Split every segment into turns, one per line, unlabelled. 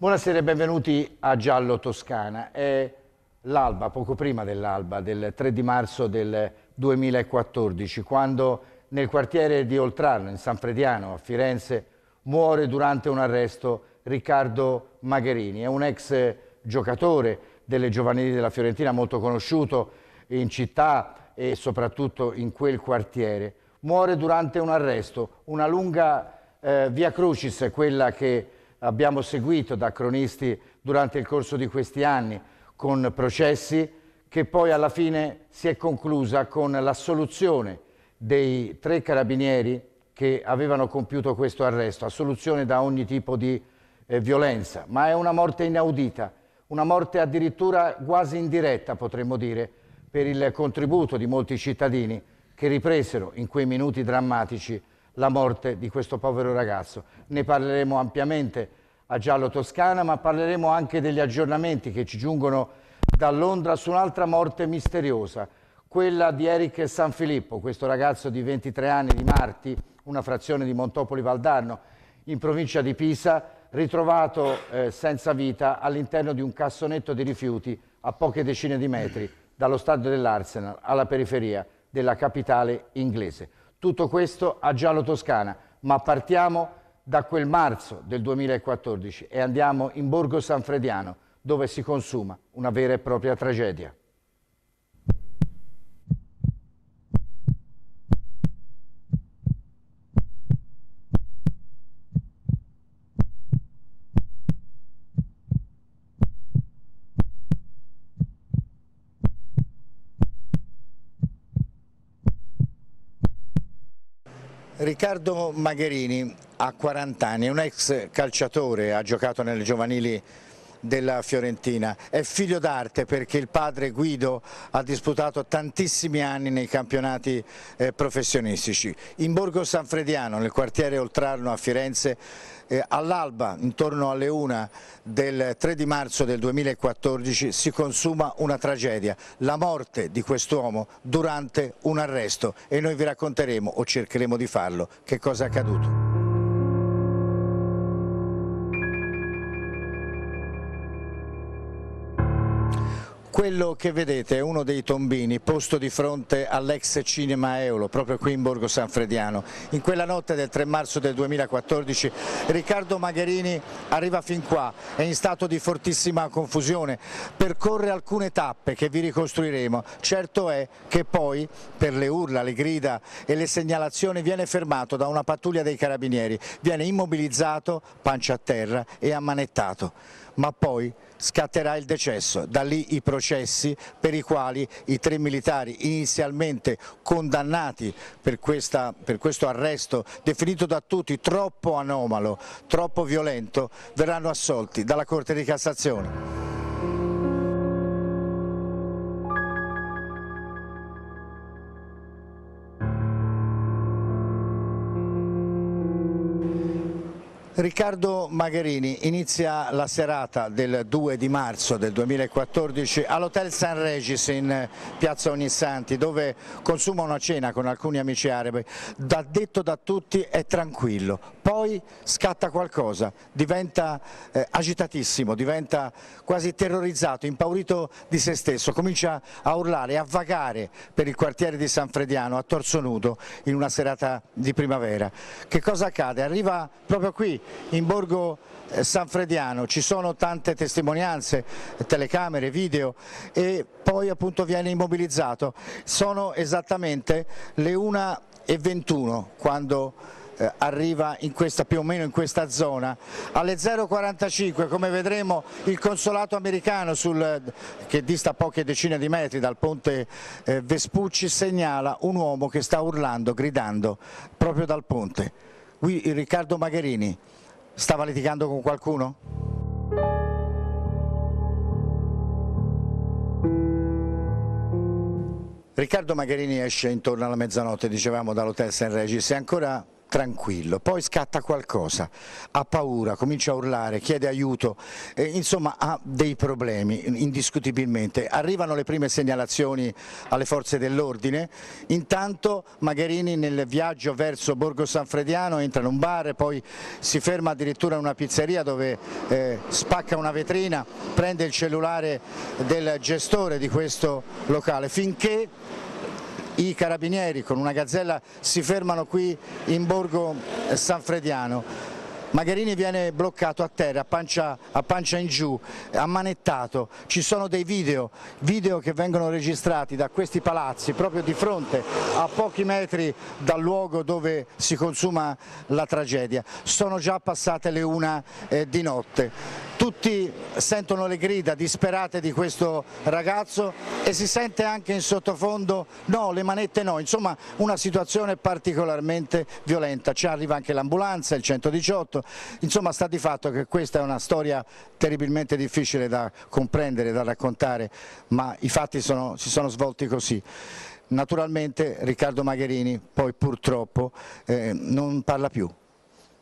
Buonasera e benvenuti a Giallo Toscana. È l'alba, poco prima dell'alba, del 3 di marzo del 2014, quando nel quartiere di Oltrarno, in San Frediano, a Firenze, muore durante un arresto Riccardo Magherini. È un ex giocatore delle giovanili della Fiorentina, molto conosciuto in città e soprattutto in quel quartiere. Muore durante un arresto, una lunga eh, via crucis, quella che abbiamo seguito da cronisti durante il corso di questi anni con processi che poi alla fine si è conclusa con l'assoluzione dei tre carabinieri che avevano compiuto questo arresto, assoluzione da ogni tipo di eh, violenza, ma è una morte inaudita, una morte addirittura quasi indiretta potremmo dire per il contributo di molti cittadini che ripresero in quei minuti drammatici la morte di questo povero ragazzo. Ne parleremo ampiamente a Giallo Toscana, ma parleremo anche degli aggiornamenti che ci giungono da Londra su un'altra morte misteriosa, quella di Eric Sanfilippo, questo ragazzo di 23 anni di Marti, una frazione di Montopoli Valdarno, in provincia di Pisa, ritrovato eh, senza vita all'interno di un cassonetto di rifiuti a poche decine di metri dallo stadio dell'Arsenal alla periferia della capitale inglese. Tutto questo a Giallo Toscana, ma partiamo da quel marzo del 2014 e andiamo in Borgo San Frediano, dove si consuma una vera e propria tragedia. Riccardo Magherini ha 40 anni, è un ex calciatore, ha giocato nelle giovanili della Fiorentina. È figlio d'arte perché il padre Guido ha disputato tantissimi anni nei campionati eh, professionistici. In Borgo Sanfrediano, nel quartiere Oltrarno a Firenze, eh, all'alba, intorno alle 1 del 3 di marzo del 2014, si consuma una tragedia, la morte di quest'uomo durante un arresto e noi vi racconteremo o cercheremo di farlo che cosa è accaduto. Quello che vedete è uno dei tombini posto di fronte all'ex cinema Eolo, proprio qui in Borgo San Frediano. In quella notte del 3 marzo del 2014 Riccardo Magherini arriva fin qua, è in stato di fortissima confusione, percorre alcune tappe che vi ricostruiremo. Certo è che poi per le urla, le grida e le segnalazioni viene fermato da una pattuglia dei carabinieri, viene immobilizzato, pancia a terra e ammanettato. Ma poi scatterà il decesso. Da lì i processi per i quali i tre militari inizialmente condannati per, questa, per questo arresto definito da tutti troppo anomalo, troppo violento, verranno assolti dalla Corte di Cassazione. Riccardo Magherini, inizia la serata del 2 di marzo del 2014 all'Hotel San Regis in eh, Piazza Ognissanti dove consuma una cena con alcuni amici arabi. Da detto da tutti è tranquillo, poi scatta qualcosa, diventa eh, agitatissimo, diventa quasi terrorizzato, impaurito di se stesso, comincia a urlare, a vagare per il quartiere di San Frediano a torso nudo in una serata di primavera. Che cosa accade? Arriva proprio qui, in borgo eh, San Frediano, ci sono tante testimonianze, telecamere, video e poi appunto viene immobilizzato. Sono esattamente le 1 e 21 quando eh, arriva questa, più o meno in questa zona. Alle 0.45 come vedremo il consolato americano sul, che dista poche decine di metri dal ponte eh, Vespucci segnala un uomo che sta urlando, gridando proprio dal ponte. Qui Riccardo Magherini stava litigando con qualcuno? Riccardo Magherini esce intorno alla mezzanotte, dicevamo, dall'hotel St. Regis e ancora tranquillo, poi scatta qualcosa, ha paura, comincia a urlare, chiede aiuto, eh, insomma ha dei problemi indiscutibilmente. Arrivano le prime segnalazioni alle forze dell'ordine, intanto Magherini nel viaggio verso Borgo San Frediano entra in un bar, poi si ferma addirittura in una pizzeria dove eh, spacca una vetrina, prende il cellulare del gestore di questo locale, finché i carabinieri con una gazzella si fermano qui in borgo San Frediano. Magherini viene bloccato a terra, a pancia, a pancia, in giù, ammanettato, ci sono dei video, video che vengono registrati da questi palazzi proprio di fronte a pochi metri dal luogo dove si consuma la tragedia, sono già passate le una eh, di notte tutti sentono le grida disperate di questo ragazzo e si sente anche in sottofondo no, le manette no, insomma una situazione particolarmente violenta, ci arriva anche l'ambulanza, il 118, insomma sta di fatto che questa è una storia terribilmente difficile da comprendere, da raccontare, ma i fatti sono, si sono svolti così. Naturalmente Riccardo Magherini poi purtroppo eh, non parla più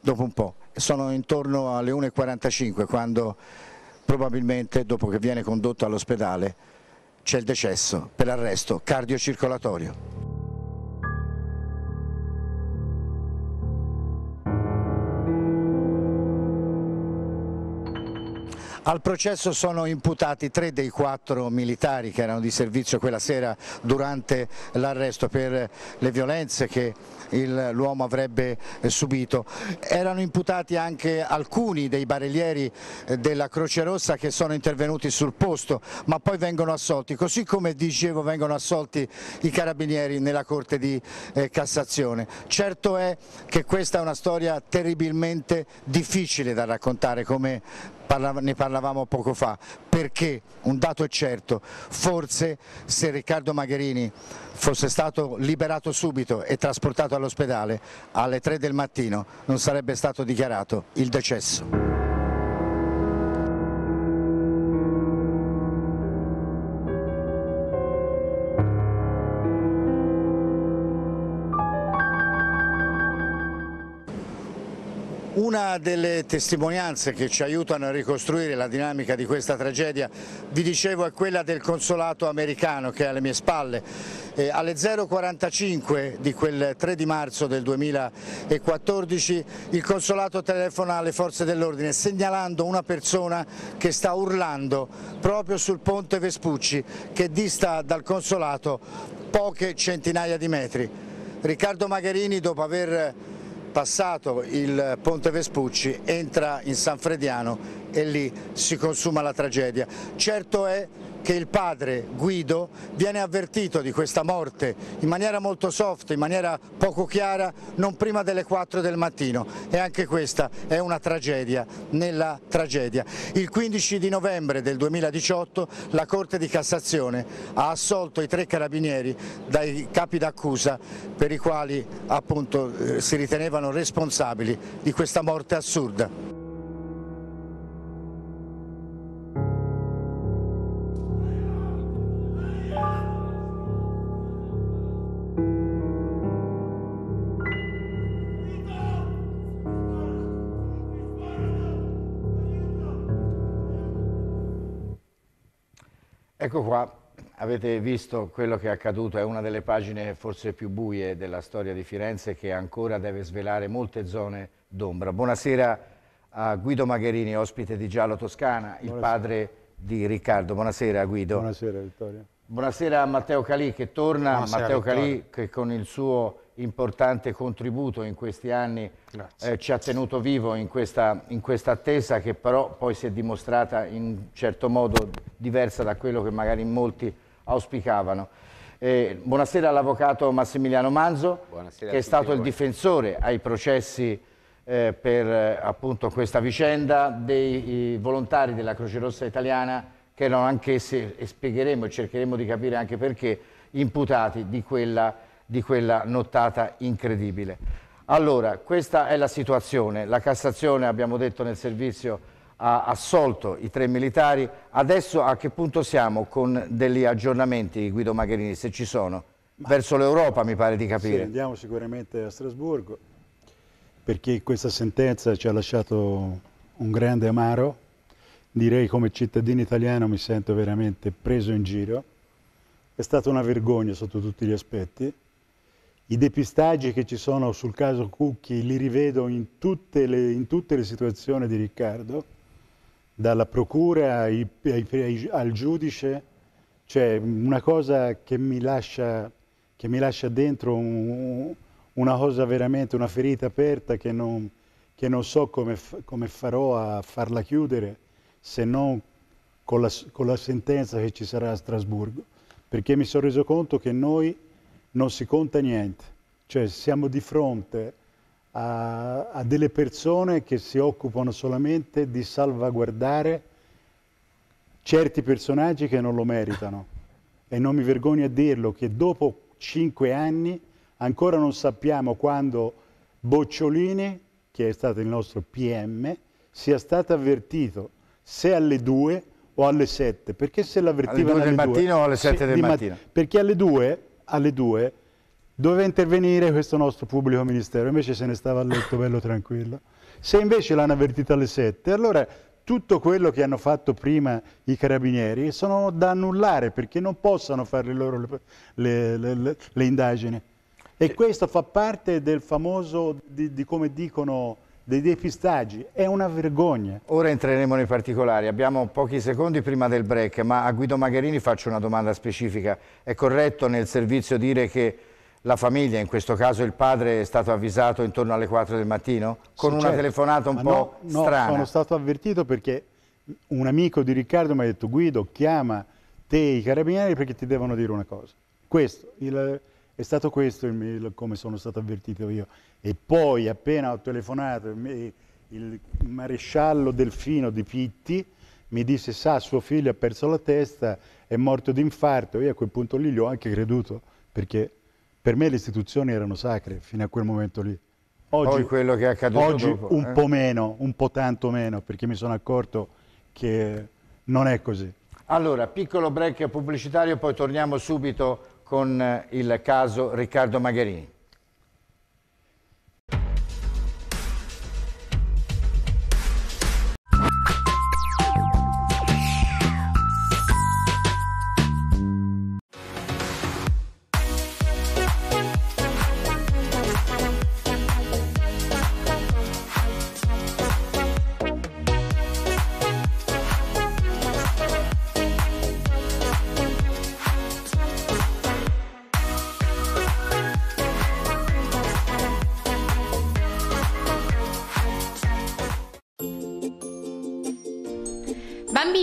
dopo un po' sono intorno alle 1.45 quando probabilmente dopo che viene condotto all'ospedale c'è il decesso per arresto cardiocircolatorio. Al processo sono imputati tre dei quattro militari che erano di servizio quella sera durante l'arresto per le violenze che l'uomo avrebbe eh, subito. Erano imputati anche alcuni dei barellieri eh, della Croce Rossa che sono intervenuti sul posto ma poi vengono assolti, così come dicevo vengono assolti i carabinieri nella Corte di eh, Cassazione. Certo è che questa è una storia terribilmente difficile da raccontare come ne parlavamo poco fa, perché un dato è certo, forse se Riccardo Magherini fosse stato liberato subito e trasportato all'ospedale alle 3 del mattino non sarebbe stato dichiarato il decesso. Una delle testimonianze che ci aiutano a ricostruire la dinamica di questa tragedia, vi dicevo, è quella del consolato americano che è alle mie spalle. Eh, alle 0.45 di quel 3 di marzo del 2014 il consolato telefona alle forze dell'ordine segnalando una persona che sta urlando proprio sul ponte Vespucci che dista dal consolato poche centinaia di metri. Riccardo Magherini dopo aver passato il ponte Vespucci entra in San Frediano e lì si consuma la tragedia. Certo è che il padre Guido viene avvertito di questa morte in maniera molto soft, in maniera poco chiara, non prima delle 4 del mattino e anche questa è una tragedia nella tragedia. Il 15 di novembre del 2018 la Corte di Cassazione ha assolto i tre carabinieri dai capi d'accusa per i quali appunto eh, si ritenevano responsabili di questa morte assurda. Ecco qua, avete visto quello che è accaduto, è una delle pagine forse più buie della storia di Firenze che ancora deve svelare molte zone d'ombra. Buonasera a Guido Magherini, ospite di Giallo Toscana, Buonasera. il padre di Riccardo. Buonasera Guido. Buonasera Vittorio. Buonasera a Matteo Calì che torna, Buonasera, Matteo Vittorio. Calì che con il suo importante contributo in questi anni eh, ci ha tenuto vivo in questa, in questa, attesa che però poi si è dimostrata in certo modo diversa da quello che magari molti auspicavano. Eh, buonasera all'avvocato Massimiliano Manzo buonasera che è stato voi. il difensore ai processi eh, per eh, appunto questa vicenda dei volontari della Croce Rossa Italiana che erano anch'essi, e spiegheremo e cercheremo di capire anche perché, imputati di quella di quella nottata incredibile. Allora, questa è la situazione. La Cassazione, abbiamo detto nel servizio, ha assolto i tre militari. Adesso a che punto siamo con degli aggiornamenti, Guido Magherini, se ci sono? Ma... Verso l'Europa, mi pare
di capire. Sì, andiamo sicuramente a Strasburgo, perché questa sentenza ci ha lasciato un grande amaro. Direi come cittadino italiano mi sento veramente preso in giro. È stata una vergogna sotto tutti gli aspetti. I depistaggi che ci sono sul caso Cucchi li rivedo in tutte le, in tutte le situazioni di Riccardo, dalla procura ai, ai, al giudice, cioè una cosa che mi lascia, che mi lascia dentro un, una cosa veramente, una ferita aperta che non, che non so come, come, farò a farla chiudere se non con la, con la sentenza che ci sarà a Strasburgo, perché mi sono reso conto che noi non si conta niente. Cioè siamo di fronte a, a delle persone che si occupano solamente di salvaguardare certi personaggi che non lo meritano. E non mi vergogno a dirlo che dopo cinque anni ancora non sappiamo quando Bocciolini, che è stato il nostro PM, sia stato avvertito se alle 2 o alle 7, perché se l'avvertivano alle, alle 2 del mattino o alle 7 del mattino? Mat perché alle 2 alle 2 doveva intervenire questo nostro pubblico ministero, invece se ne stava a letto bello tranquillo. Se invece l'hanno avvertita alle 7, allora tutto quello che hanno fatto prima i carabinieri sono da annullare perché non possano fare loro le, le, le, le indagini. E questo fa parte del famoso, di, di come dicono dei depistaggi, è una vergogna.
Ora entreremo nei particolari, abbiamo pochi secondi prima del break, ma a Guido Magherini faccio una domanda specifica. È corretto nel servizio dire che la famiglia, in questo caso il padre, è stato avvisato intorno alle 4 del mattino? Con Succede. una certo. telefonata un ma po' no, strana. No, sono
stato avvertito perché un amico di Riccardo mi ha detto Guido chiama te i carabinieri perché ti devono dire una cosa. Questo, il, è stato questo il mail, come sono stato avvertito io. E poi appena ho telefonato il, maresciallo Delfino di Pitti mi disse sa suo figlio ha perso la testa, è morto di infarto. Io a quel punto lì gli ho anche creduto perché per me le istituzioni erano sacre fino a quel momento lì. Oggi, quello
che è accaduto oggi dopo, un eh? po'
meno, un po' tanto meno, perché mi sono accorto che non è così.
Allora, piccolo break pubblicitario, poi torniamo subito con il caso Riccardo Magherini.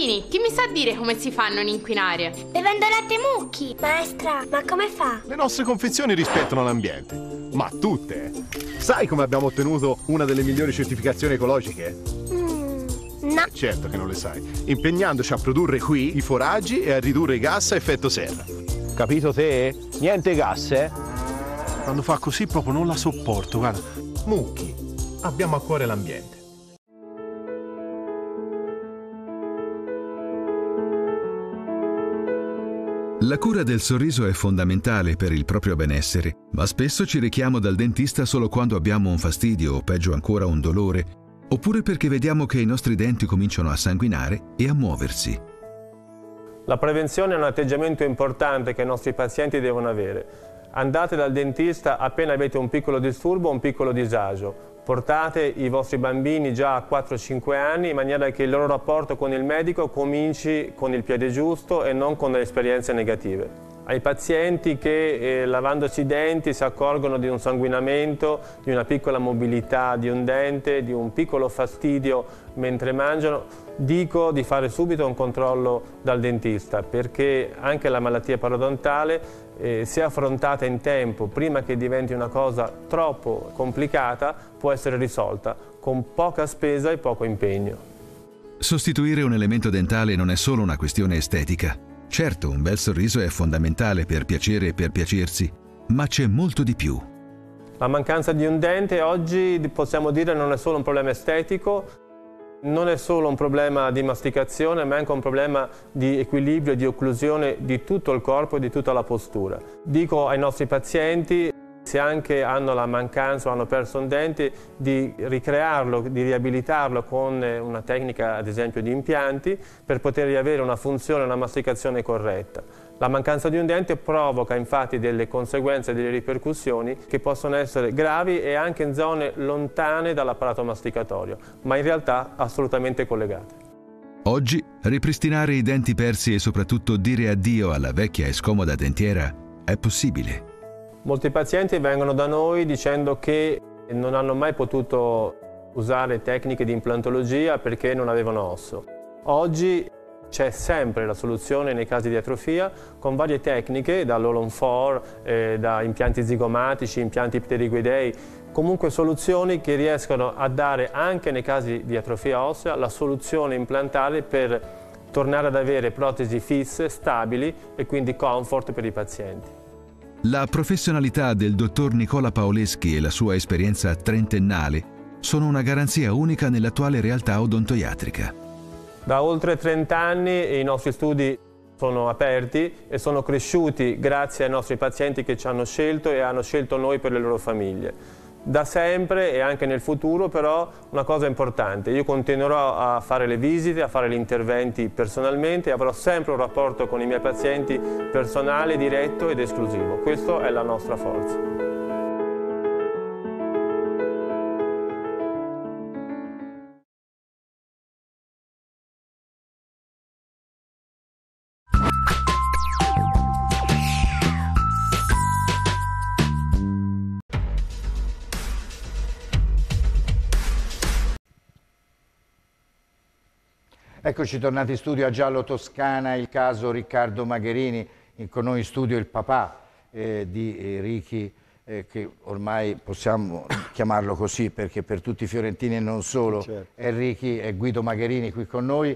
Bambini, chi mi sa dire come si fa a non inquinare? Bevendo latte mucchi! Maestra, ma come fa?
Le nostre confezioni rispettano l'ambiente, ma tutte! Sai come abbiamo ottenuto una delle migliori certificazioni ecologiche? Mm, no. Certo che non le sai, impegnandoci a produrre qui i foraggi e a ridurre i gas a effetto serra. Capito te? Niente gas, eh? Quando fa così proprio non la sopporto, guarda. Mucchi, abbiamo a cuore l'ambiente. La cura del sorriso è fondamentale per il proprio benessere, ma spesso ci richiamo dal dentista solo quando abbiamo un fastidio o peggio ancora un dolore, oppure perché vediamo che i nostri denti cominciano a sanguinare e a muoversi.
La prevenzione è un atteggiamento importante che i nostri pazienti devono avere. Andate dal dentista appena avete un piccolo disturbo o un piccolo disagio. Portate i vostri bambini già a 4-5 anni in maniera che il loro rapporto con il medico cominci con il piede giusto e non con delle esperienze negative ai pazienti che eh, lavandosi i denti si accorgono di un sanguinamento, di una piccola mobilità di un dente, di un piccolo fastidio mentre mangiano, dico di fare subito un controllo dal dentista perché anche la malattia parodontale eh, se affrontata in tempo, prima che diventi una cosa troppo complicata, può essere risolta con poca spesa e poco impegno.
Sostituire un elemento dentale non è solo una questione estetica. Certo, un bel sorriso è fondamentale per piacere e per piacersi, ma c'è molto di più.
La mancanza di un dente oggi possiamo dire non è solo un problema estetico, non è solo un problema di masticazione, ma è anche un problema di equilibrio e di occlusione di tutto il corpo e di tutta la postura. Dico ai nostri pazienti, se anche hanno la mancanza o hanno perso un dente, di ricrearlo, di riabilitarlo con eh, una tecnica, ad esempio, di impianti, per poter riavere una funzione, una masticazione corretta. La mancanza di un dente provoca infatti delle conseguenze, delle ripercussioni che possono essere gravi e anche in zone lontane dall'apparato masticatorio, ma in realtà assolutamente collegate.
Oggi, ripristinare i denti persi e soprattutto dire addio alla vecchia e scomoda dentiera è possibile.
Molti pazienti vengono da noi dicendo che non hanno mai potuto usare tecniche di implantologia perché non avevano osso. Oggi c'è sempre la soluzione nei casi di atrofia con varie tecniche, dall'olon4, eh, da impianti zigomatici, impianti pteriguidei, comunque soluzioni che riescono a dare anche nei casi di atrofia ossea la soluzione implantare per tornare ad avere protesi fisse, stabili e quindi comfort per i pazienti.
La professionalità del dottor Nicola Paoleschi e la sua esperienza trentennale sono una garanzia unica nell'attuale realtà odontoiatrica.
Da oltre 30 anni i nostri studi sono aperti e sono cresciuti grazie ai nostri pazienti che ci hanno scelto e hanno scelto noi per le loro famiglie. Da sempre e anche nel futuro però una cosa importante, io continuerò a fare le visite, a fare gli interventi personalmente e avrò sempre un rapporto con i miei pazienti personale, diretto ed esclusivo. Questa è la nostra forza.
Eccoci tornati in studio a Giallo Toscana, il caso Riccardo Magherini, con noi in studio il papà eh, di eh, Ricky, eh, che ormai possiamo chiamarlo così perché per tutti i fiorentini e non solo, certo. è Ricky e Guido Magherini qui con noi,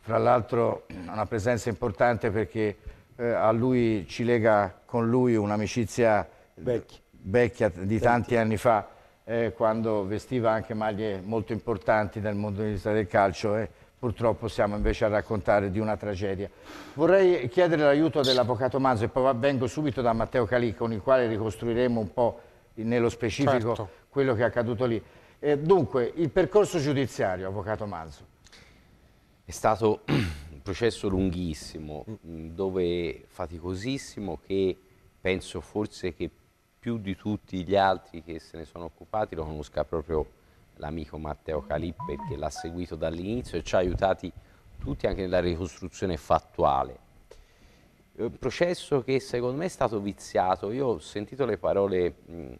fra l'altro una presenza importante perché eh, a lui ci lega con lui un'amicizia vecchia di tanti anni fa, eh, quando vestiva anche maglie molto importanti nel mondo del calcio eh purtroppo siamo invece a raccontare di una tragedia. Vorrei chiedere l'aiuto dell'Avvocato Manzo e poi vengo subito da Matteo Calì con il quale ricostruiremo un po' nello specifico certo. quello che è accaduto lì. Eh, dunque, il percorso giudiziario, Avvocato Manzo.
È stato un processo lunghissimo, mm. Mm, dove faticosissimo, che penso forse che più di tutti gli altri che se ne sono occupati lo conosca proprio l'amico Matteo Calippe che l'ha seguito dall'inizio e ci ha aiutati tutti anche nella ricostruzione fattuale. Un processo che secondo me è stato viziato, io ho sentito le parole mh,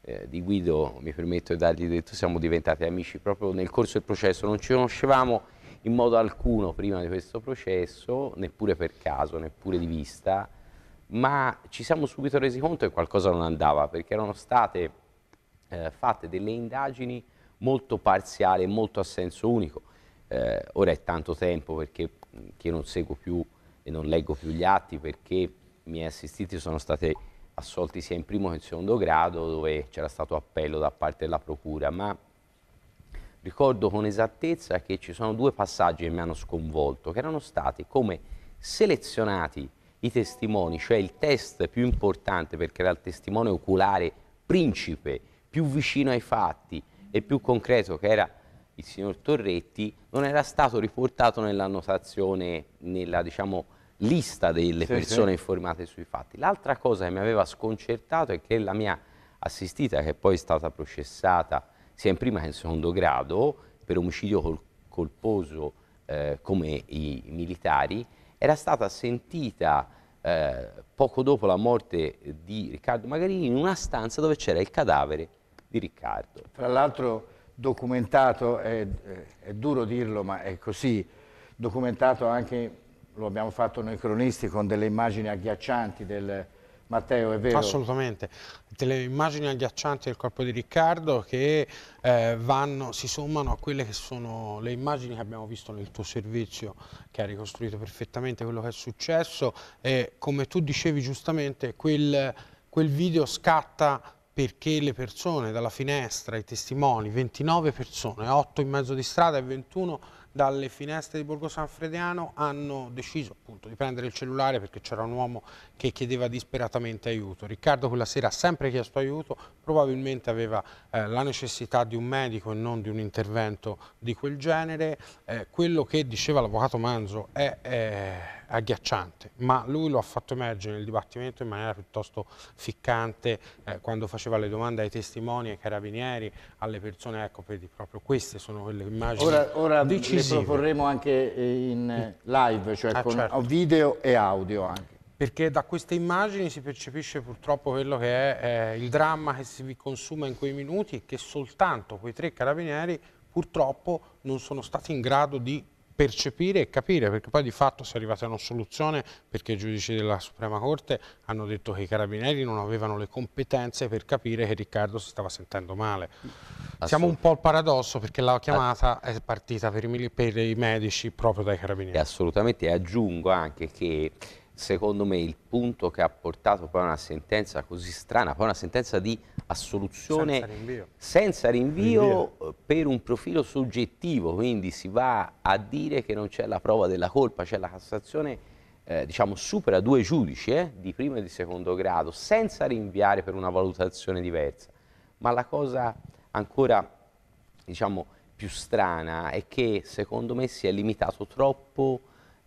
eh, di Guido, mi permetto di dargli detto, siamo diventati amici proprio nel corso del processo, non ci conoscevamo in modo alcuno prima di questo processo, neppure per caso, neppure di vista, ma ci siamo subito resi conto che qualcosa non andava, perché erano state eh, fatte delle indagini molto parziale, e molto a senso unico. Eh, ora è tanto tempo perché mm, che non seguo più e non leggo più gli atti perché i miei assistiti sono stati assolti sia in primo che in secondo grado dove c'era stato appello da parte della procura, ma ricordo con esattezza che ci sono due passaggi che mi hanno sconvolto, che erano stati come selezionati i testimoni, cioè il test più importante perché era il testimone oculare principe, più vicino ai fatti, e più concreto che era il signor Torretti non era stato riportato nell'annotazione, nella diciamo, lista delle sì, persone sì. informate sui fatti. L'altra cosa che mi aveva sconcertato è che la mia assistita, che poi è stata processata sia in prima che in secondo grado per omicidio col colposo eh, come i militari, era stata sentita eh, poco dopo la morte di Riccardo Magarini in una stanza dove c'era il cadavere di Riccardo.
Tra l'altro documentato, è, è, duro dirlo ma è così, documentato anche, lo abbiamo fatto noi cronisti con delle immagini agghiaccianti del Matteo, è vero?
Assolutamente, delle immagini agghiaccianti del corpo di Riccardo che eh, vanno, si sommano a quelle che sono le immagini che abbiamo visto nel tuo servizio che ha ricostruito perfettamente quello che è successo e come tu dicevi giustamente quel, quel video scatta perché le persone dalla finestra, i testimoni, 29 persone, 8 in mezzo di strada e 21 dalle finestre di Borgo San Frediano hanno deciso appunto di prendere il cellulare perché c'era un uomo che chiedeva disperatamente aiuto. Riccardo quella sera ha sempre chiesto aiuto, probabilmente aveva eh, la necessità di un medico e non di un intervento di quel genere. Eh, quello che diceva l'avvocato Manzo è, è eh, agghiacciante, ma lui lo ha fatto emergere nel dibattimento in maniera piuttosto ficcante eh, quando faceva le domande ai testimoni, ai carabinieri, alle persone, ecco, vedi, proprio queste sono quelle immagini Ora, ora decisive. le proporremo
anche eh, in eh, live, cioè ah, con certo. video e audio anche
perché da queste immagini si percepisce purtroppo quello che è eh, il dramma che si vi consuma in quei minuti e che soltanto quei tre carabinieri purtroppo non sono stati in grado di percepire e capire, perché poi di fatto si è arrivata a una soluzione perché i giudici della Suprema Corte hanno detto che i carabinieri non avevano le competenze per capire che Riccardo si stava sentendo male. Siamo un po' al paradosso perché la chiamata ah. è partita per i, per i medici proprio dai carabinieri.
E assolutamente, aggiungo anche che secondo me il punto che ha portato poi a una sentenza così strana, poi una sentenza di assoluzione senza rinvio, senza rinvio, per un profilo soggettivo, quindi si va a dire che non c'è la prova della colpa, cioè la Cassazione eh, diciamo, supera due giudici eh, di primo e di secondo grado senza rinviare per una valutazione diversa. Ma la cosa ancora diciamo, più strana è che secondo me si è limitato troppo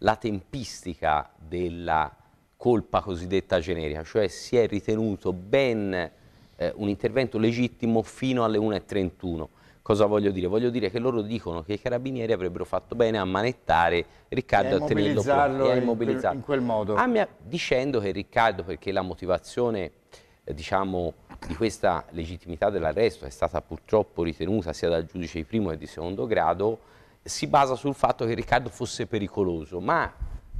la tempistica della colpa cosiddetta generica, cioè si è ritenuto ben eh, un intervento legittimo fino alle 1.31. Cosa voglio dire? Voglio dire che loro dicono che i carabinieri avrebbero fatto bene a manettare Riccardo e a tenerlo fuori e a immobilizzarlo. In quel modo. Mia, dicendo che Riccardo, perché la motivazione eh, diciamo, di questa legittimità dell'arresto è stata purtroppo ritenuta sia dal giudice di primo che di secondo grado, si basa sul fatto che Riccardo fosse pericoloso, ma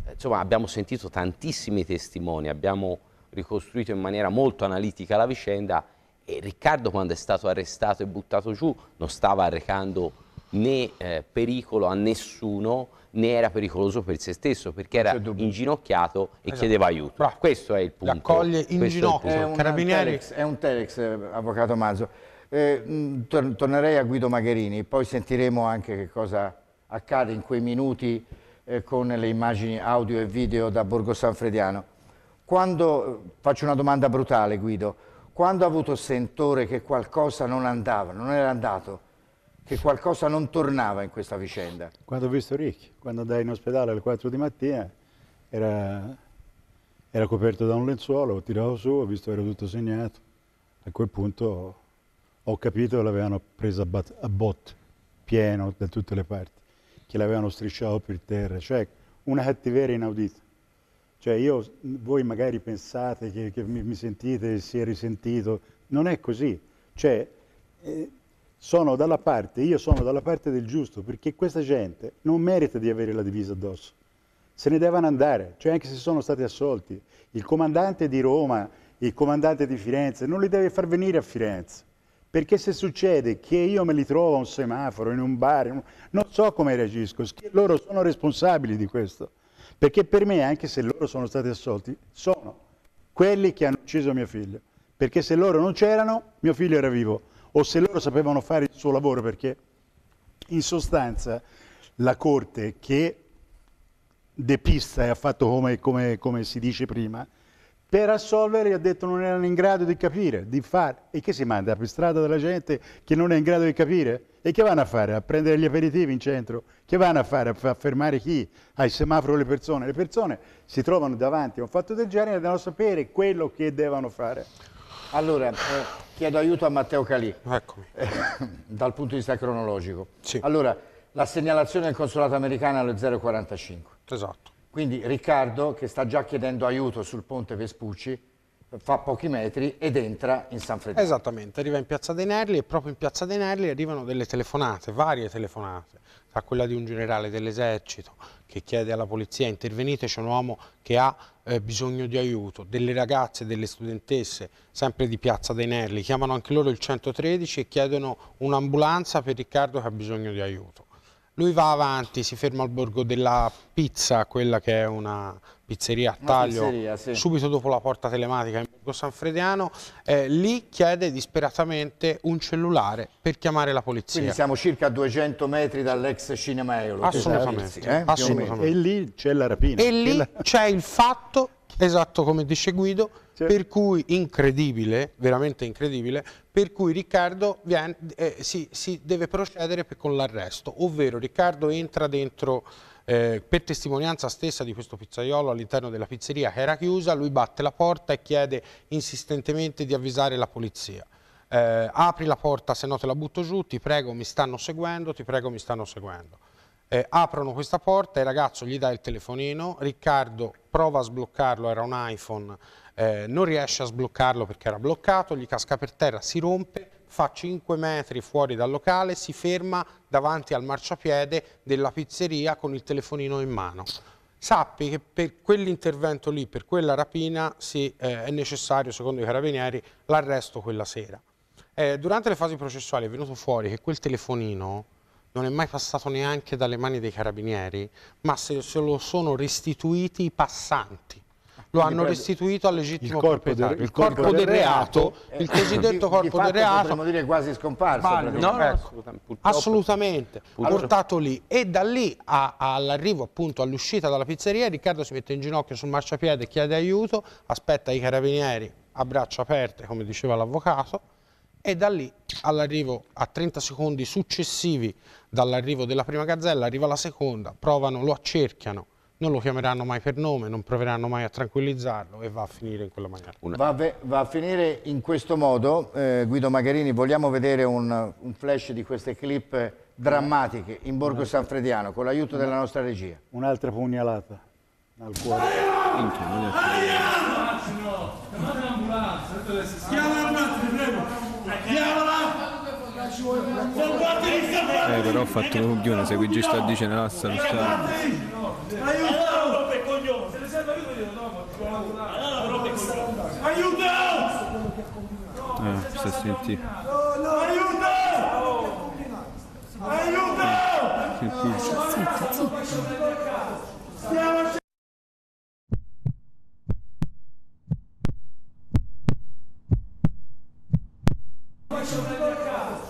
eh, insomma, abbiamo sentito tantissimi testimoni, abbiamo ricostruito in maniera molto analitica la vicenda e Riccardo quando è stato arrestato e buttato giù non stava arrecando né eh, pericolo a nessuno né era pericoloso per se stesso perché era inginocchiato e esatto. chiedeva aiuto. Bravo. Questo è il punto. L'accoglie in ginocchio. È, è,
un telex, eh, avvocato Mazzo. Eh, mm, tornerei a Guido Magherini, poi sentiremo anche che cosa accade in quei minuti eh, con le immagini audio e video da Borgo Sanfrediano. Quando, faccio una domanda brutale Guido, quando ha avuto sentore che qualcosa non andava, non era andato, che qualcosa non tornava in questa vicenda?
Quando ho visto Ricchi, quando andai in ospedale alle 4 di mattina, era, era coperto da un lenzuolo, lo tiravo su, ho visto che era tutto segnato, a quel punto ho capito che l'avevano presa a botte, pieno da tutte le parti, che l'avevano strisciato per terra, cioè una cattiveria inaudita. Cioè io, voi magari pensate che, che mi, mi, sentite, si è risentito, non è così. Cioè, eh, sono dalla parte, io sono dalla parte del giusto, perché questa gente non merita di avere la divisa addosso. Se ne devono andare, cioè anche se sono stati assolti. Il comandante di Roma, il comandante di Firenze, non li deve far venire a Firenze perché se succede che io me li trovo a un semaforo, in un bar, in un... non so come reagisco, loro sono responsabili di questo. Perché per me, anche se loro sono stati assolti, sono quelli che hanno ucciso mio figlio. Perché se loro non c'erano, mio figlio era vivo. O se loro sapevano fare il suo lavoro, perché in sostanza la Corte che depista e ha fatto come, come, come si dice prima, per assolvere, ha detto non erano in grado di capire, di fare. E che si manda per strada della gente che non è in grado di capire? E che vanno a fare? A prendere gli aperitivi in centro? Che vanno a fare? A fermare chi? Ai semaforo le persone? Le persone si trovano davanti a un fatto del genere e devono sapere quello che devono fare.
Allora, eh, chiedo aiuto a Matteo Calì. Eccomi. Eh, dal punto di vista cronologico. Sì. Allora, la segnalazione del consolato americano alle 0,45. Esatto. Quindi Riccardo, che sta già chiedendo aiuto sul ponte Vespucci, fa pochi metri ed entra in San Fedele. Esattamente, arriva in Piazza dei
Nerli e proprio in Piazza dei Nerli arrivano delle telefonate, varie telefonate, tra quella di un generale dell'esercito che chiede alla polizia intervenite, c'è un uomo che ha eh, bisogno di aiuto, delle ragazze, delle studentesse, sempre di Piazza dei Nerli, chiamano anche loro il 113 e chiedono un'ambulanza per Riccardo che ha bisogno di aiuto. Lui va avanti, si ferma al borgo della pizza, quella che è una pizzeria a taglio, pizzeria, sì. subito dopo la porta telematica in borgo Sanfrediano. Eh, lì chiede disperatamente un cellulare
per chiamare la polizia. Quindi siamo circa 200 metri dall'ex cinema Eolo.
Assolutamente. Eh? Assolutamente. E lì c'è la rapina. E lì c'è il fatto, esatto come dice Guido, cioè. Per cui incredibile, veramente incredibile, per cui Riccardo viene, eh, si, si, deve procedere con l'arresto, ovvero Riccardo entra dentro, eh, per testimonianza stessa di questo pizzaiolo all'interno della pizzeria che era chiusa, lui batte la porta e chiede insistentemente di avvisare la polizia. Eh, apri la porta se no te la butto giù, ti prego mi stanno seguendo, ti prego mi stanno seguendo. Eh, aprono questa porta, il ragazzo gli dà il telefonino, Riccardo prova a sbloccarlo, era un iPhone, eh, non riesce a sbloccarlo perché era bloccato, gli casca per terra, si rompe, fa 5 metri fuori dal locale, si ferma davanti al marciapiede della pizzeria con il telefonino in mano. Sappi che per quell'intervento lì, per quella rapina, sì, eh, è necessario, secondo i carabinieri, l'arresto quella sera. Eh, durante le fasi processuali è venuto fuori che quel telefonino non è mai passato neanche dalle mani dei carabinieri, ma se, se lo sono restituiti i passanti lo hanno restituito al legittimo il proprietario. Del, il, corpo, corpo del, del reato, eh, il cosiddetto di, corpo di del reato. Potremmo dire quasi scomparso. Ma, no, ecco, assolutamente. Purtroppo. Portato lì. E da lì all'arrivo, appunto, all'uscita dalla pizzeria, Riccardo si mette in ginocchio sul marciapiede, chiede aiuto, aspetta i carabinieri a braccia aperte, come diceva l'avvocato, e da lì all'arrivo a 30 secondi successivi dall'arrivo della prima gazzella arriva la seconda, provano, lo accerchiano non lo chiameranno mai per nome, non proveranno mai a tranquillizzarlo e va a finire in quella
maniera. Va, va a finire in questo modo, eh, Guido Magherini, vogliamo vedere un, un, flash di queste clip drammatiche in Borgo San Frediano con l'aiuto della
nostra regia. Un'altra pugnalata al cuore.
Chiama l'ambulanza! Eh però ho fatto un coglione, se qui già sta dicendo la salutare. Aiuto! Eh, sta sentì. Aiuto! Aiuto! Stiamo
facendo il caso.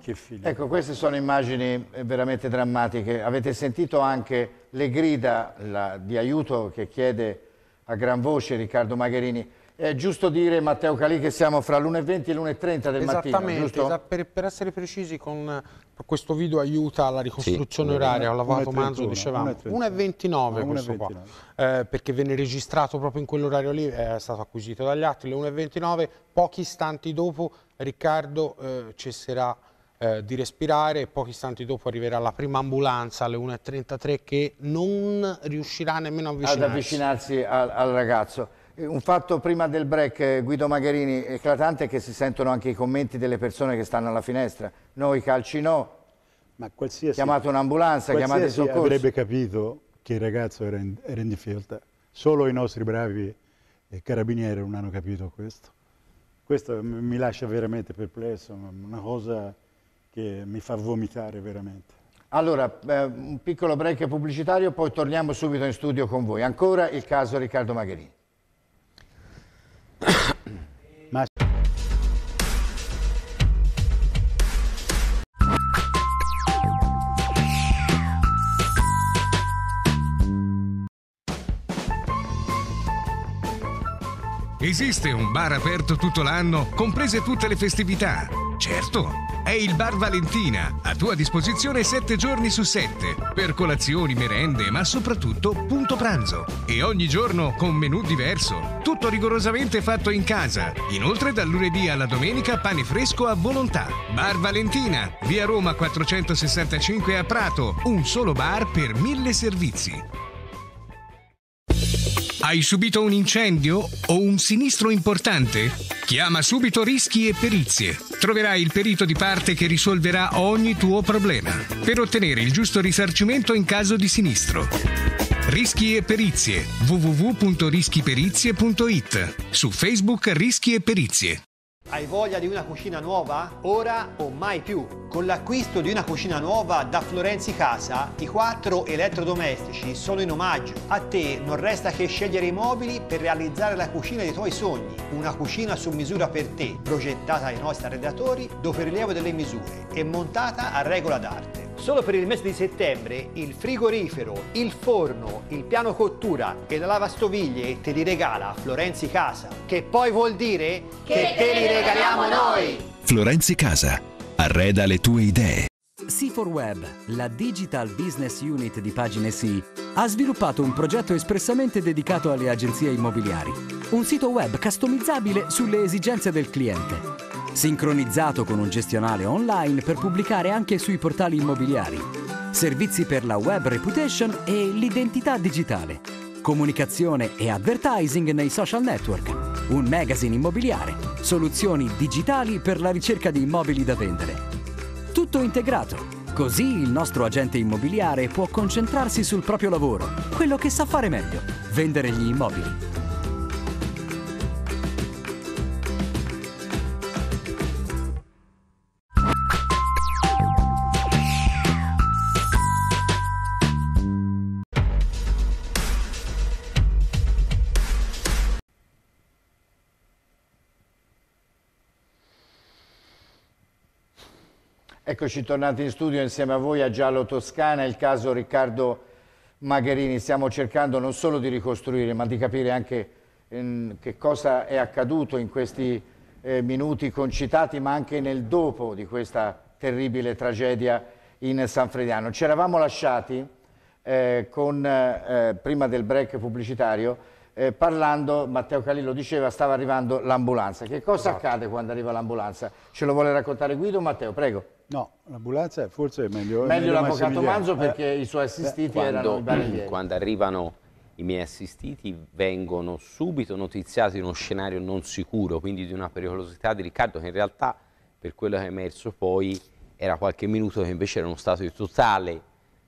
Che figlio. Ecco, queste sono immagini eh, veramente drammatiche. Avete sentito anche le grida la, di aiuto che chiede a gran voce Riccardo Magherini. È giusto dire, Matteo Calì, che siamo fra l'1.20 e l'1.30 del mattino, Esattamente,
Per, per essere precisi, con eh, questo video aiuta alla ricostruzione sì. oraria, ho lavato manzo, dicevamo. 1.29 no, ah, questo 1, qua, eh, perché venne registrato proprio in quell'orario lì, è stato acquisito dagli atti, le 1.29, pochi istanti dopo Riccardo eh, cesserà eh, di respirare pochi istanti dopo arriverà la prima ambulanza alle 1.33 che non riuscirà nemmeno a avvicinarsi. ad avvicinarsi
al, al ragazzo. Eh, un fatto prima del break, eh, Guido Magherini, eclatante è che si sentono anche i commenti delle persone che stanno alla finestra. Noi calci no,
Ma qualsiasi, chiamate un'ambulanza, chiamate il soccorso. avrebbe capito che il ragazzo era in, era in difficoltà. Solo i nostri bravi eh, carabinieri non hanno capito questo. Questo mi lascia veramente perplesso, una cosa che mi fa vomitare veramente. Allora, eh, un piccolo break pubblicitario, poi torniamo subito in studio con voi.
Ancora il caso Riccardo Magherini. Ma...
Esiste un bar aperto tutto l'anno, comprese tutte le festività. Certo! È il Bar Valentina, a tua disposizione 7 giorni su 7, per colazioni, merende, ma soprattutto punto pranzo. E ogni giorno con menù diverso, tutto rigorosamente fatto in casa. Inoltre dal lunedì alla domenica pane fresco a volontà. Bar Valentina, via Roma 465 a Prato, un solo bar per mille servizi. Hai subito un incendio o un sinistro importante? Chiama subito Rischi e Perizie. Troverai il perito di parte che risolverà ogni tuo problema per ottenere il giusto risarcimento in caso di sinistro. Rischi e Perizie www.rischiperizie.it Su Facebook Rischi e Perizie
hai voglia di una cucina nuova? Ora o mai più? Con l'acquisto di una cucina nuova da Florenzi Casa, i quattro elettrodomestici sono in omaggio. A te non resta che scegliere i mobili per realizzare la cucina dei tuoi sogni. Una cucina su misura per te, progettata dai nostri arredatori dopo il rilievo delle misure e montata a regola d'arte. Solo per il mese di settembre il frigorifero, il forno, il piano cottura e la lavastoviglie te li regala Florenzi Casa, che poi vuol dire che, che te li regala
regaliamo noi!
Florenzi Casa. Arreda le tue idee.
C4Web,
la Digital Business Unit di Pagine C, ha sviluppato un progetto espressamente dedicato alle agenzie immobiliari. Un sito web customizzabile sulle esigenze del
cliente. Sincronizzato con un gestionale online per pubblicare anche sui portali immobiliari. Servizi per la web reputation e l'identità digitale. Comunicazione e advertising nei social network un magazine immobiliare,
soluzioni digitali per la ricerca di immobili da vendere. Tutto integrato. Così
il nostro agente immobiliare può concentrarsi sul proprio lavoro, quello che sa fare meglio, vendere gli immobili.
Eccoci tornati in studio insieme a voi a Giallo Toscana, il caso Riccardo Magherini. Stiamo cercando non solo di ricostruire ma di capire anche eh, che cosa è accaduto in questi eh, minuti concitati ma anche nel dopo di questa terribile tragedia in San Frediano. Ci eravamo lasciati eh, con, eh, prima del break pubblicitario eh, parlando, Matteo Calì lo diceva, stava arrivando l'ambulanza. Che cosa esatto. accade quando arriva l'ambulanza? Ce lo vuole raccontare Guido? o Matteo, prego.
No, l'ambulanza è forse meglio.
Meglio, l'avvocato Manzo eh. perché eh, i suoi assistiti quando, erano i Quando arrivano i miei assistiti vengono subito notiziati di uno scenario non sicuro, quindi di una pericolosità di Riccardo che in realtà per quello che è emerso poi era qualche minuto che invece era uno stato di totale,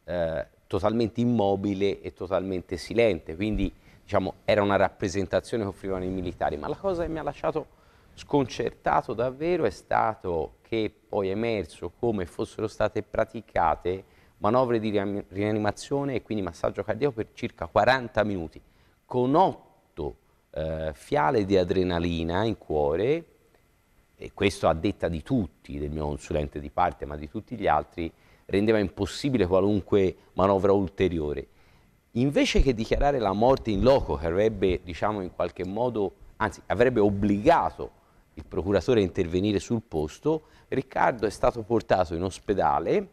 eh, totalmente immobile e totalmente silente, quindi diciamo era una rappresentazione che offrivano i militari, ma la cosa che mi ha lasciato sconcertato davvero è stato che poi è emerso come fossero state praticate manovre di rianimazione e quindi massaggio cardiaco per circa 40 minuti, con 8 eh, fiale di adrenalina in cuore, e questo a detta di tutti, del mio consulente di parte, ma di tutti gli altri, rendeva impossibile qualunque manovra ulteriore. Invece che dichiarare la morte in loco, che avrebbe, diciamo, in qualche modo, anzi, avrebbe obbligato il procuratore a intervenire sul posto, Riccardo è stato portato in ospedale,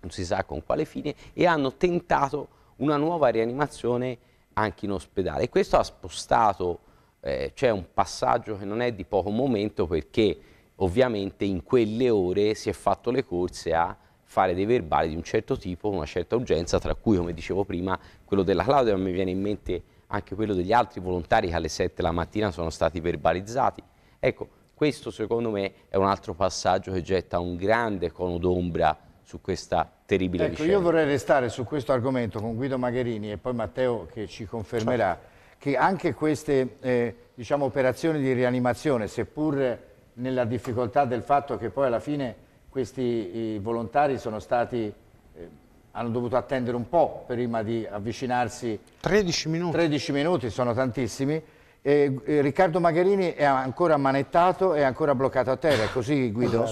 non si sa con quale fine, e hanno tentato una nuova rianimazione anche in ospedale. E questo ha spostato, eh, c'è un passaggio che non è di poco momento perché ovviamente in quelle ore si è fatto le corse a fare dei verbali di un certo tipo, con una certa urgenza, tra cui, come dicevo prima, quello della Claudia, ma mi viene in mente anche quello degli altri volontari che alle 7 la mattina sono stati verbalizzati. Ecco, questo secondo me è un altro passaggio che getta un grande cono d'ombra su questa terribile ecco, vicenda. Io
vorrei restare su questo argomento con Guido Magherini e poi Matteo che ci confermerà certo. che anche queste eh, diciamo, operazioni di rianimazione, seppur nella difficoltà del fatto che poi alla fine questi volontari sono stati... Eh, hanno dovuto attendere un po' prima di avvicinarsi. 13 minuti. 13 minuti sono tantissimi. E, eh, Riccardo Magherini è ancora manettato, è ancora bloccato a terra, è così Guido?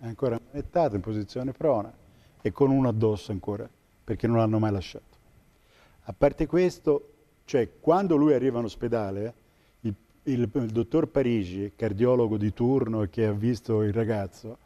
È ancora manettato in posizione prona e con uno addosso ancora, perché non l'hanno mai lasciato. A parte questo, cioè, quando lui arriva in ospedale, il, il, il dottor Parigi, cardiologo di turno che ha visto il ragazzo,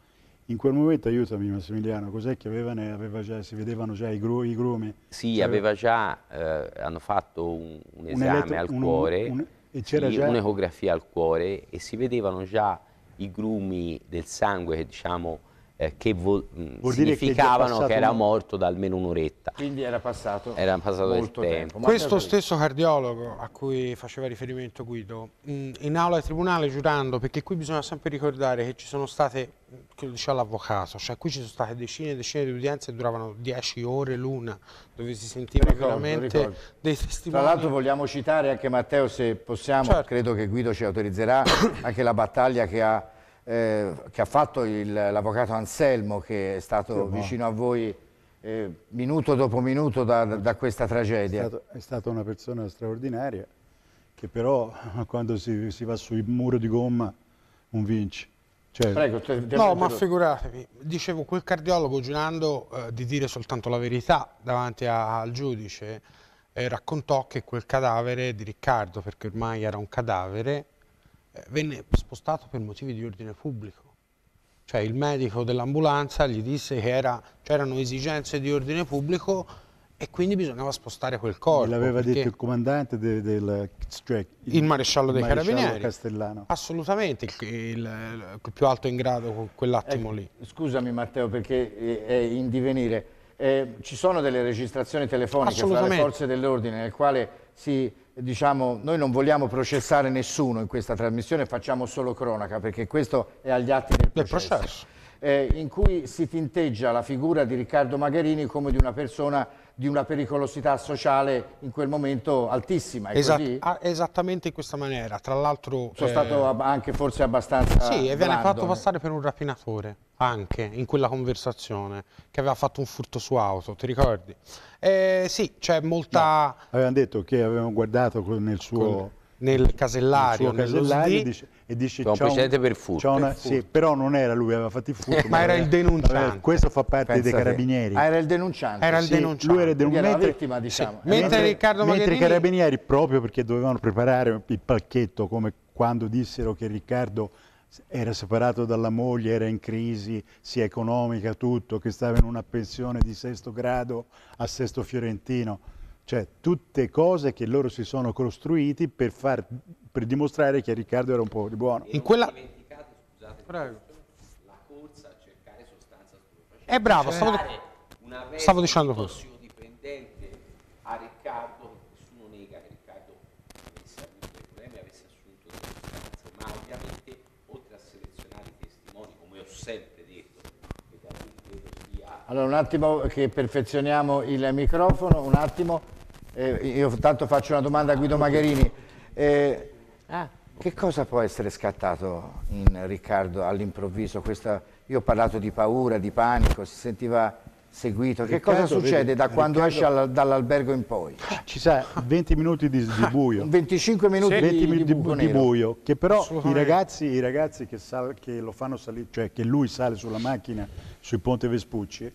in quel momento, aiutami Massimiliano, cos'è che avevano, aveva già, si vedevano già i, gru, i grumi? Sì, aveva
già, eh, hanno fatto un, un esame un eletto, al un, cuore e c'era già... un'ecografia al cuore e si vedevano già i grumi del sangue che diciamo eh, che vo- mm, significavano che, che, era morto da almeno un'oretta. Quindi
era passato, era passato molto tempo. tempo. Questo stesso cardiologo a cui faceva riferimento Guido, mm, in aula di tribunale giurando, perché qui bisogna sempre ricordare che ci sono state, che lo diceva l'avvocato, cioè qui ci sono state decine e decine di udienze che duravano dieci ore l'una, dove si sentiva veramente dei testimoni. Tra l'altro vogliamo
citare anche Matteo, se possiamo, certo. credo che Guido ci autorizzerà, anche la battaglia che ha eh, che ha fatto l'avvocato Anselmo che è stato sì, vicino a voi eh, minuto dopo minuto da, da questa tragedia. È, stato,
è, stata una persona straordinaria che però quando si, si va sui muri di gomma non vince. Cioè... Prego, te, te no, ma
figuratevi, dicevo, quel cardiologo giurando eh, di dire soltanto la verità davanti a, al giudice eh, raccontò che quel cadavere di Riccardo, perché ormai era un cadavere, venne spostato per motivi di ordine pubblico. Cioè il medico dell'ambulanza gli disse che c'erano esigenze di ordine pubblico e quindi bisognava spostare quel corpo. L'aveva detto il
comandante del... del cioè il, il, maresciallo dei maresciallo carabinieri. Castellano.
Assolutamente, il, il, il, più alto in grado quell'attimo eh, lì.
Scusami Matteo perché è in divenire. Eh, ci sono delle registrazioni telefoniche fra le forze dell'ordine nel quale si diciamo, noi non vogliamo processare nessuno in questa trasmissione, facciamo solo cronaca perché questo è agli atti del processo. processo. Eh, in cui si tinteggia la figura di Riccardo Magherini come di una persona di una pericolosità sociale in quel momento altissima. Esatt ah,
esattamente in questa maniera, tra l'altro...
Sono eh... stato anche forse abbastanza...
Sì, e viene fatto passare per un rapinatore anche in quella conversazione che aveva fatto un furto su auto, ti ricordi? Eh, sì, c'è molta... No, avevano detto che avevano guardato
nel suo... Con, nel casellario, nel casellario dice, e dice c'è un precedente per furto. Una, per furto. Sì, però non era lui, aveva fatto il furto. Eh, ma, ma era, il denunciante. questo fa parte Pensa dei carabinieri. Ah, era
il denunciante. Era il sì, denunciante. Lui era, il denunciante. era mentre, la vittima, diciamo. Sì, mentre, Riccardo Magherini... Mentre i
carabinieri, proprio perché dovevano preparare il pacchetto, come quando dissero che Riccardo era separato dalla moglie, era in crisi sia economica, tutto, che stava in una pensione di sesto grado a Sesto Fiorentino. Cioè, tutte cose che loro si sono costruiti per, far, per dimostrare che Riccardo era un po' di buono. In quella...
scusate, Prego. la corsa a cercare sostanza stupefacente. È eh, bravo, stavo, stavo dicendo questo.
Allora un attimo che perfezioniamo il microfono, un attimo, eh, io tanto faccio una domanda a Guido Magherini. Eh, ah. Che cosa può essere scattato in Riccardo all'improvviso? io ho parlato di paura, di panico, si sentiva seguito. che cosa succede vedi, da quando Riccardo... esce
dall'albergo in poi? Ci sa 20 minuti di, di buio. 25 minuti, sì, 20 di, di, buio, di, buio, che però i ragazzi, i ragazzi che, sal, che, lo fanno salire, cioè che lui sale sulla macchina sui ponte Vespucci,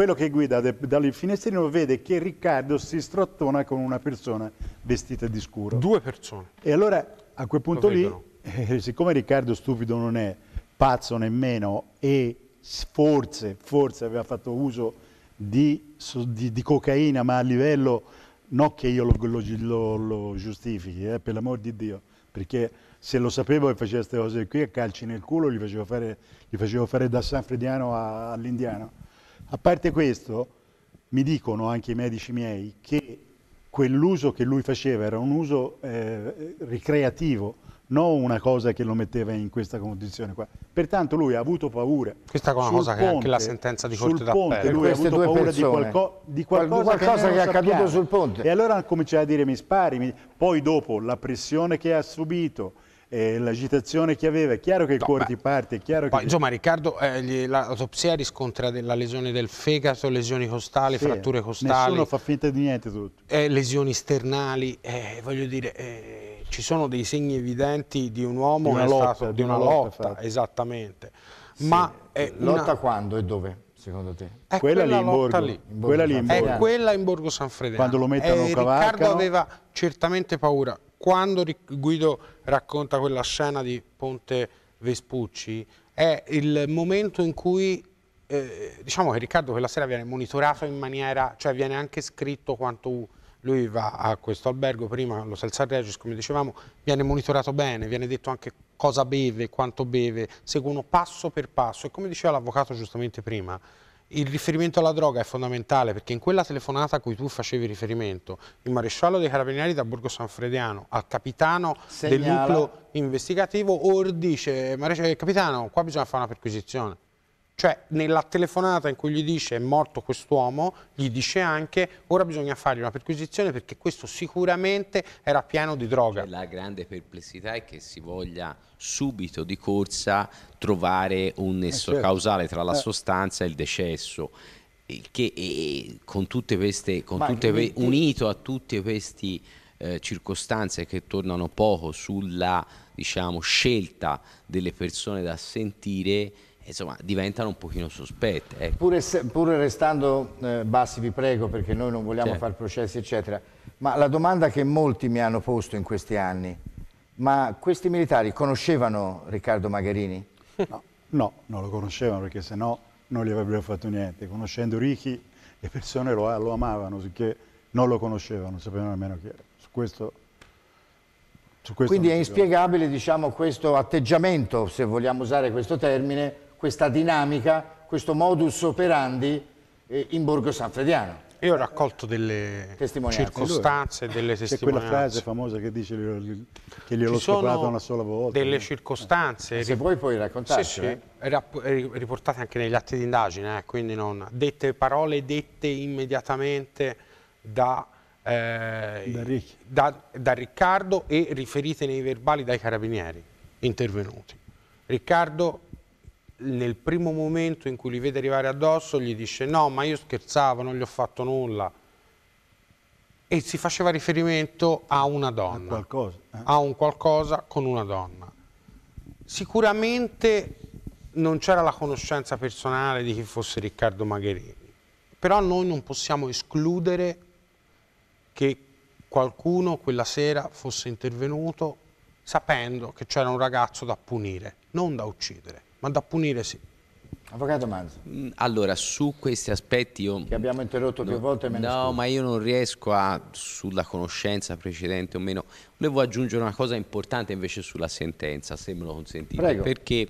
quello che guida dal finestrino vede che Riccardo si strottona con una persona vestita di scuro. Due persone. E allora a quel punto lì, eh, siccome Riccardo stupido non è, pazzo nemmeno e forse, forse aveva fatto uso di, di, di cocaina, ma a livello, non che io lo, lo, lo giustifichi, eh, per l'amor di Dio, perché se lo sapevo che faceva queste cose qui, a calci nel culo, gli facevo fare, gli facevo fare da San Frediano all'indiano a parte questo, mi dicono anche i medici miei che quell'uso che lui faceva era un uso eh, ricreativo, non una cosa che lo metteva in questa condizione qua. Pertanto lui ha avuto paura. Questa è una sul cosa ponte, che anche la
sentenza di Corte d'Appello. Sul lui ha avuto
paura di, qualco, di qualcosa, qualcosa che, che è accaduto sul ponte. E allora cominciava a dire mi spari, mi... poi dopo la pressione che ha subito, eh, l'agitazione che aveva, è chiaro che il no, cuore beh, ti parte, è chiaro che... Insomma
Riccardo, eh, l'autopsia riscontra della lesione del fegato, lesioni costali, sì, fratture costali... Nessuno fa
finta di niente tutto.
Eh, lesioni sternali, eh, voglio dire, eh, ci sono dei segni evidenti di un uomo, di una, lotta, stato, di una una lotta, lotta esattamente. Sì. Ma eh, lotta una... quando e dove? secondo te? È quella, quella lì in Borgo. Lì. In Borgo quella lì in Borgo. È quella in Borgo San Frederico. Quando lo mettono eh, Riccardo aveva certamente paura quando Guido racconta quella scena di Ponte Vespucci, è il momento in cui eh, diciamo che Riccardo quella sera viene monitorato in maniera, cioè viene anche scritto quanto lui va a questo albergo prima, lo Salsa Regis, come dicevamo, viene monitorato bene, viene detto anche cosa beve, quanto beve, seguono passo per passo e come diceva l'avvocato giustamente prima, il riferimento alla droga è fondamentale perché in quella telefonata a cui tu facevi riferimento, il maresciallo dei carabinieri da Borgo Sanfrediano al capitano Segnala. del nucleo investigativo ordice, capitano, qua bisogna fare una perquisizione. Cioè nella telefonata in cui gli dice è morto quest'uomo, gli dice anche ora bisogna fargli una perquisizione perché questo sicuramente
era pieno di droga. La grande perplessità è che si voglia subito di corsa trovare un nesso eh, certo. causale tra la eh. sostanza e il decesso che e, con tutte queste, con tutte, che... unito a tutte queste eh, circostanze che tornano poco sulla diciamo, scelta delle persone da sentire insomma, diventano un pochino sospette. Ecco.
Pur, pur, restando, eh, Bassi vi prego, perché noi non vogliamo certo. fare processi eccetera, ma la domanda che molti mi hanno posto in questi anni, ma questi militari conoscevano Riccardo Magherini?
No, no non lo conoscevano perché sennò non gli avrebbero fatto niente. Conoscendo Ricchi, le persone lo, lo amavano, sicché non lo conoscevano, non sapevano nemmeno chi era. Su questo quindi è inspiegabile diciamo, questo atteggiamento, se
vogliamo usare questo termine, questa dinamica, questo modus operandi eh, in Borgo San Frediano.
Io ho raccolto delle circostanze,
delle testimonianze. C'è quella frase famosa che dice che gliel'ho scopato una sola volta.
delle no? circostanze. Eh. Se vuoi puoi raccontarci. Sì, sì, eh. eh, riportate anche negli atti di indagine, eh, quindi non dette parole dette immediatamente da, eh, da, da, da Riccardo e riferite nei verbali dai carabinieri intervenuti. Riccardo nel primo momento in cui li vede arrivare addosso gli dice no ma io scherzavo, non gli ho fatto nulla e si faceva riferimento a una donna, a, qualcosa, eh? a un qualcosa con una donna. Sicuramente non c'era la conoscenza personale di chi fosse Riccardo Magherini, però noi non possiamo escludere che qualcuno quella sera fosse intervenuto sapendo che c'era un ragazzo da punire, non da uccidere ma da punire sì. Avvocato Manzo.
Mm, allora, su questi aspetti io... Che
abbiamo interrotto
no, volte. Me no, ma io non riesco a, sulla conoscenza precedente o meno, volevo aggiungere una cosa importante invece sulla sentenza, se me lo consentite. Prego. Perché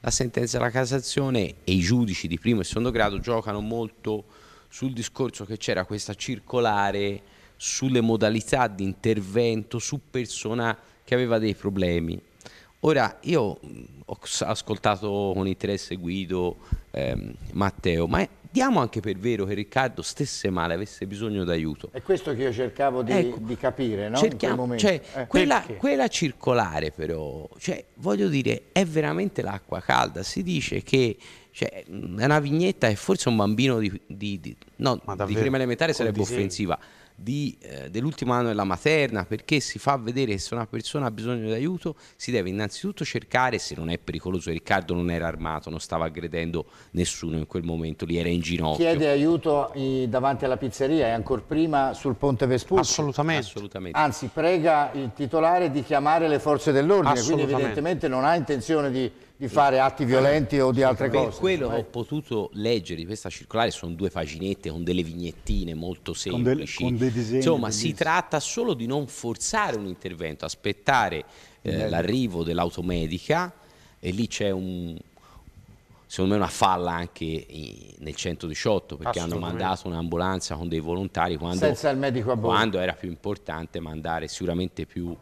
la sentenza della Cassazione e i giudici di primo e secondo grado giocano molto sul discorso che c'era questa circolare sulle modalità di intervento su persona che aveva dei problemi Ora, io mm, ho ascoltato con interesse Guido, ehm, Matteo, ma diamo anche per vero che Riccardo stesse male, avesse bisogno d'aiuto.
È questo che io cercavo di, ecco, di capire, no? Cerchiamo, cioè, eh, quella,
quella, circolare però, cioè, voglio dire, è veramente l'acqua calda. Si dice che cioè, è mm, una vignetta che forse un bambino di, di, di no, prima elementare sarebbe offensiva di, eh, dell'ultimo anno della materna perché si fa vedere che se una persona ha bisogno di aiuto si deve innanzitutto cercare se non è pericoloso Riccardo non era armato non stava aggredendo nessuno in quel momento lì era in ginocchio chiede
aiuto eh, davanti alla pizzeria e ancora prima sul ponte Vespucci assolutamente. assolutamente. anzi prega il titolare di chiamare le forze dell'ordine quindi evidentemente non ha intenzione di di fare atti violenti o di altre cose. Per quello che ho
potuto leggere di questa circolare sono due paginette con delle vignettine molto semplici. Con, del, con dei disegni. Insomma, si disegni. tratta solo di non forzare un intervento, aspettare eh, l'arrivo dell'automedica e lì c'è un secondo me una falla anche nel 118 perché hanno mandato un'ambulanza con dei volontari quando, quando era più importante mandare sicuramente più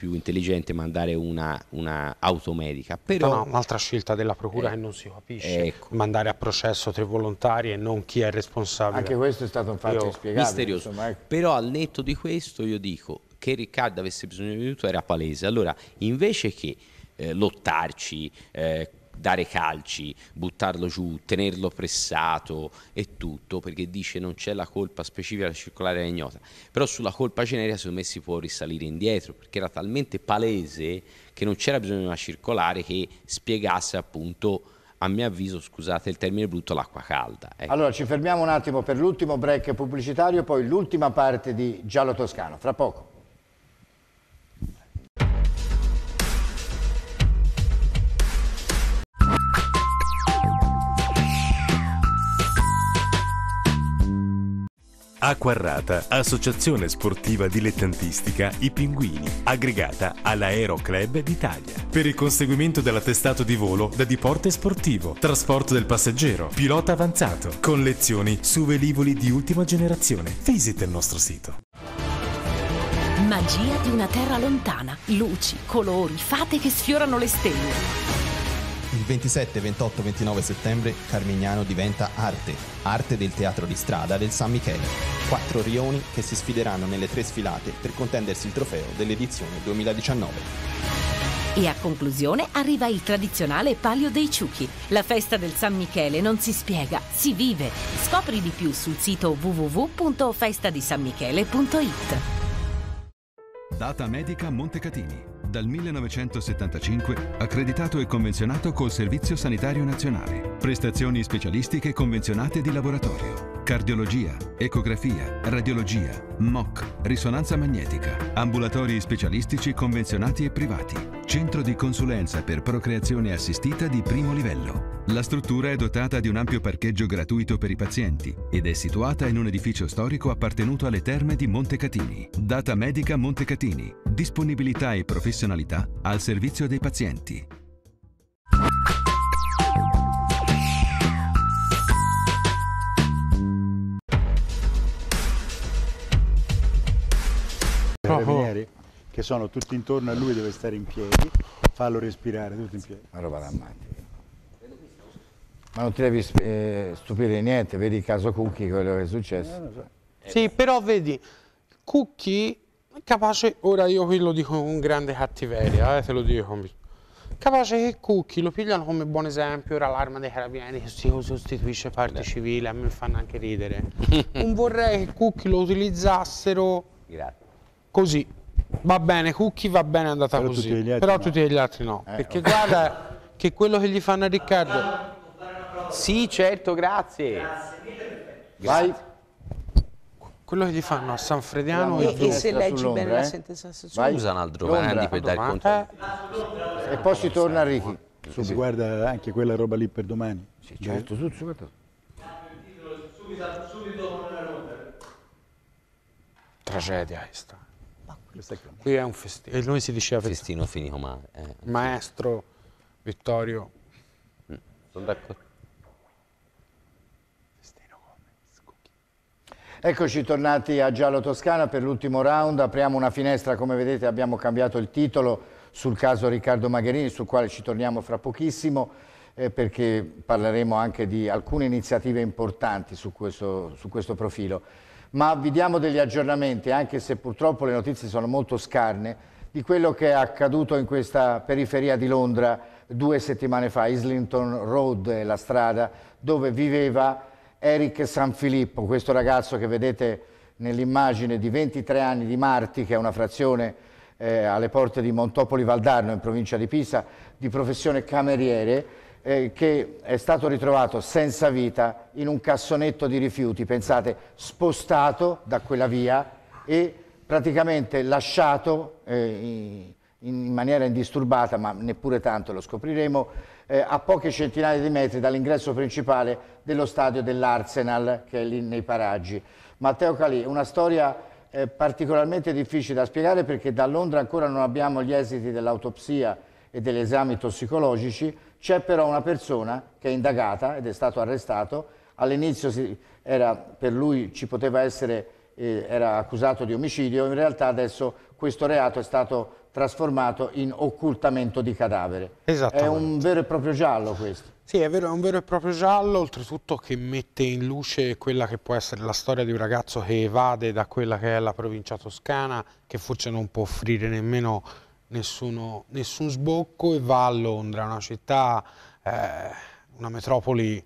più intelligente mandare una, una automedica. Però... No,
un'altra scelta della procura eh, che non si
capisce, ecco.
mandare a processo tre volontari e non chi è
responsabile. Anche questo
è stato un fatto inspiegabile. Misterioso.
Insomma. Ecco. Però al netto di questo io dico che Riccardo avesse bisogno di aiuto era palese. Allora, invece che eh, lottarci, eh, dare calci, buttarlo giù, tenerlo pressato e tutto, perché dice non c'è la colpa specifica della circolare ignota. Però sulla colpa generica secondo me si può risalire indietro, perché era talmente palese che non c'era bisogno di una circolare che spiegasse appunto a mio avviso, scusate il termine brutto, l'acqua calda. Ecco. Allora
ci fermiamo un attimo per l'ultimo break pubblicitario, poi l'ultima parte di Giallo Toscano, fra poco.
Acquarrata, associazione sportiva dilettantistica
I Pinguini, aggregata all'Aero Club d'Italia. Per il conseguimento dell'attestato di volo da diporto sportivo, trasporto del passeggero, pilota avanzato, con lezioni su velivoli di ultima generazione. Visita il nostro sito.
Magia di una terra lontana, luci, colori, fate che sfiorano le stelle
il 27, 28, 29 settembre Carmignano diventa Arte, Arte del teatro di strada del San Michele. Quattro rioni che si sfideranno nelle tre sfilate per contendersi il trofeo dell'edizione 2019.
E a conclusione arriva il tradizionale Palio dei Ciuchi. La festa del San Michele non si spiega, si vive. Scopri di più sul sito www.festadisanmichele.it.
Data Medica Montecatini dal 1975 accreditato e convenzionato col Servizio Sanitario Nazionale. Prestazioni specialistiche convenzionate di laboratorio cardiologia, ecografia, radiologia, MOC, risonanza magnetica, ambulatori specialistici convenzionati e privati, centro di consulenza per procreazione assistita di primo livello. La struttura è dotata di un ampio parcheggio gratuito per i pazienti ed è situata in un edificio storico appartenuto alle terme di Montecatini. Data medica Montecatini, disponibilità e professionalità al servizio dei pazienti.
carabinieri oh, oh. che sono tutti intorno a lui, deve stare in piedi, fallo respirare tutti in piedi. Una roba drammatica.
Ma non ti devi eh, stupire niente, vedi il caso Cucchi, quello che è successo. No, eh, Sì, però vedi, Cucchi è capace,
ora io qui lo dico con grande cattiveria, eh, te lo dico capace che Cucchi lo pigliano come buon esempio, ora l'arma dei carabinieri che si sostituisce parte civile, a me fanno anche ridere. non vorrei che Cucchi lo utilizzassero Grazie così. Va bene, Cucchi va bene, è andata però così. Tutti però no. tutti gli altri no. Eh, perché okay. guarda che quello che gli fanno a Riccardo. Sì, certo, grazie. Grazie mille. Vai. Quello che gli fanno a San Frediano e, e se leggi bene eh? la sentenza
Vai. Usa un altro Londra. per dare conto.
Eh. E poi si torna a Ricky.
Sì, sì. Guarda anche quella roba lì per domani. Sì, certo, tutto, subito.
Subito, subito con la Londra. Tragedia
questa. Questo è Qui è un festino. E noi si diceva festino. Festino finito male. Eh. Maestro Vittorio.
Mm. Sono d'accordo.
Eccoci tornati a Giallo Toscana per l'ultimo round, apriamo una finestra, come vedete abbiamo cambiato il titolo sul caso Riccardo Magherini, sul quale ci torniamo fra pochissimo, eh, perché parleremo anche di alcune iniziative importanti su questo, su questo profilo ma vi diamo degli aggiornamenti, anche se purtroppo le notizie sono molto scarne, di quello che è accaduto in questa periferia di Londra due settimane fa, Islington Road la strada dove viveva Eric Sanfilippo, questo ragazzo che vedete nell'immagine di 23 anni di Marti, che è una frazione eh, alle porte di Montopoli Valdarno in provincia di Pisa, di professione cameriere, eh, che è stato ritrovato senza vita in un cassonetto di rifiuti, pensate, spostato da quella via e praticamente lasciato eh, in maniera indisturbata, ma neppure tanto lo scopriremo, eh, a poche centinaia di metri dall'ingresso principale dello stadio dell'Arsenal, che è lì nei paraggi. Matteo Calì, una storia eh, particolarmente difficile da spiegare perché da Londra ancora non abbiamo gli esiti dell'autopsia e degli esami tossicologici, c'è però una persona che è indagata ed è stato arrestato, all'inizio per lui ci poteva essere, eh, era accusato di omicidio, in realtà adesso questo reato è stato trasformato in occultamento di cadavere. È un vero e proprio giallo questo.
Sì, è, vero, è un vero e proprio giallo, oltretutto che mette in luce quella che può essere la storia di un ragazzo che evade da quella che è la provincia toscana, che forse non può offrire nemmeno nessuno, nessun sbocco e va a Londra, una città, eh, una metropoli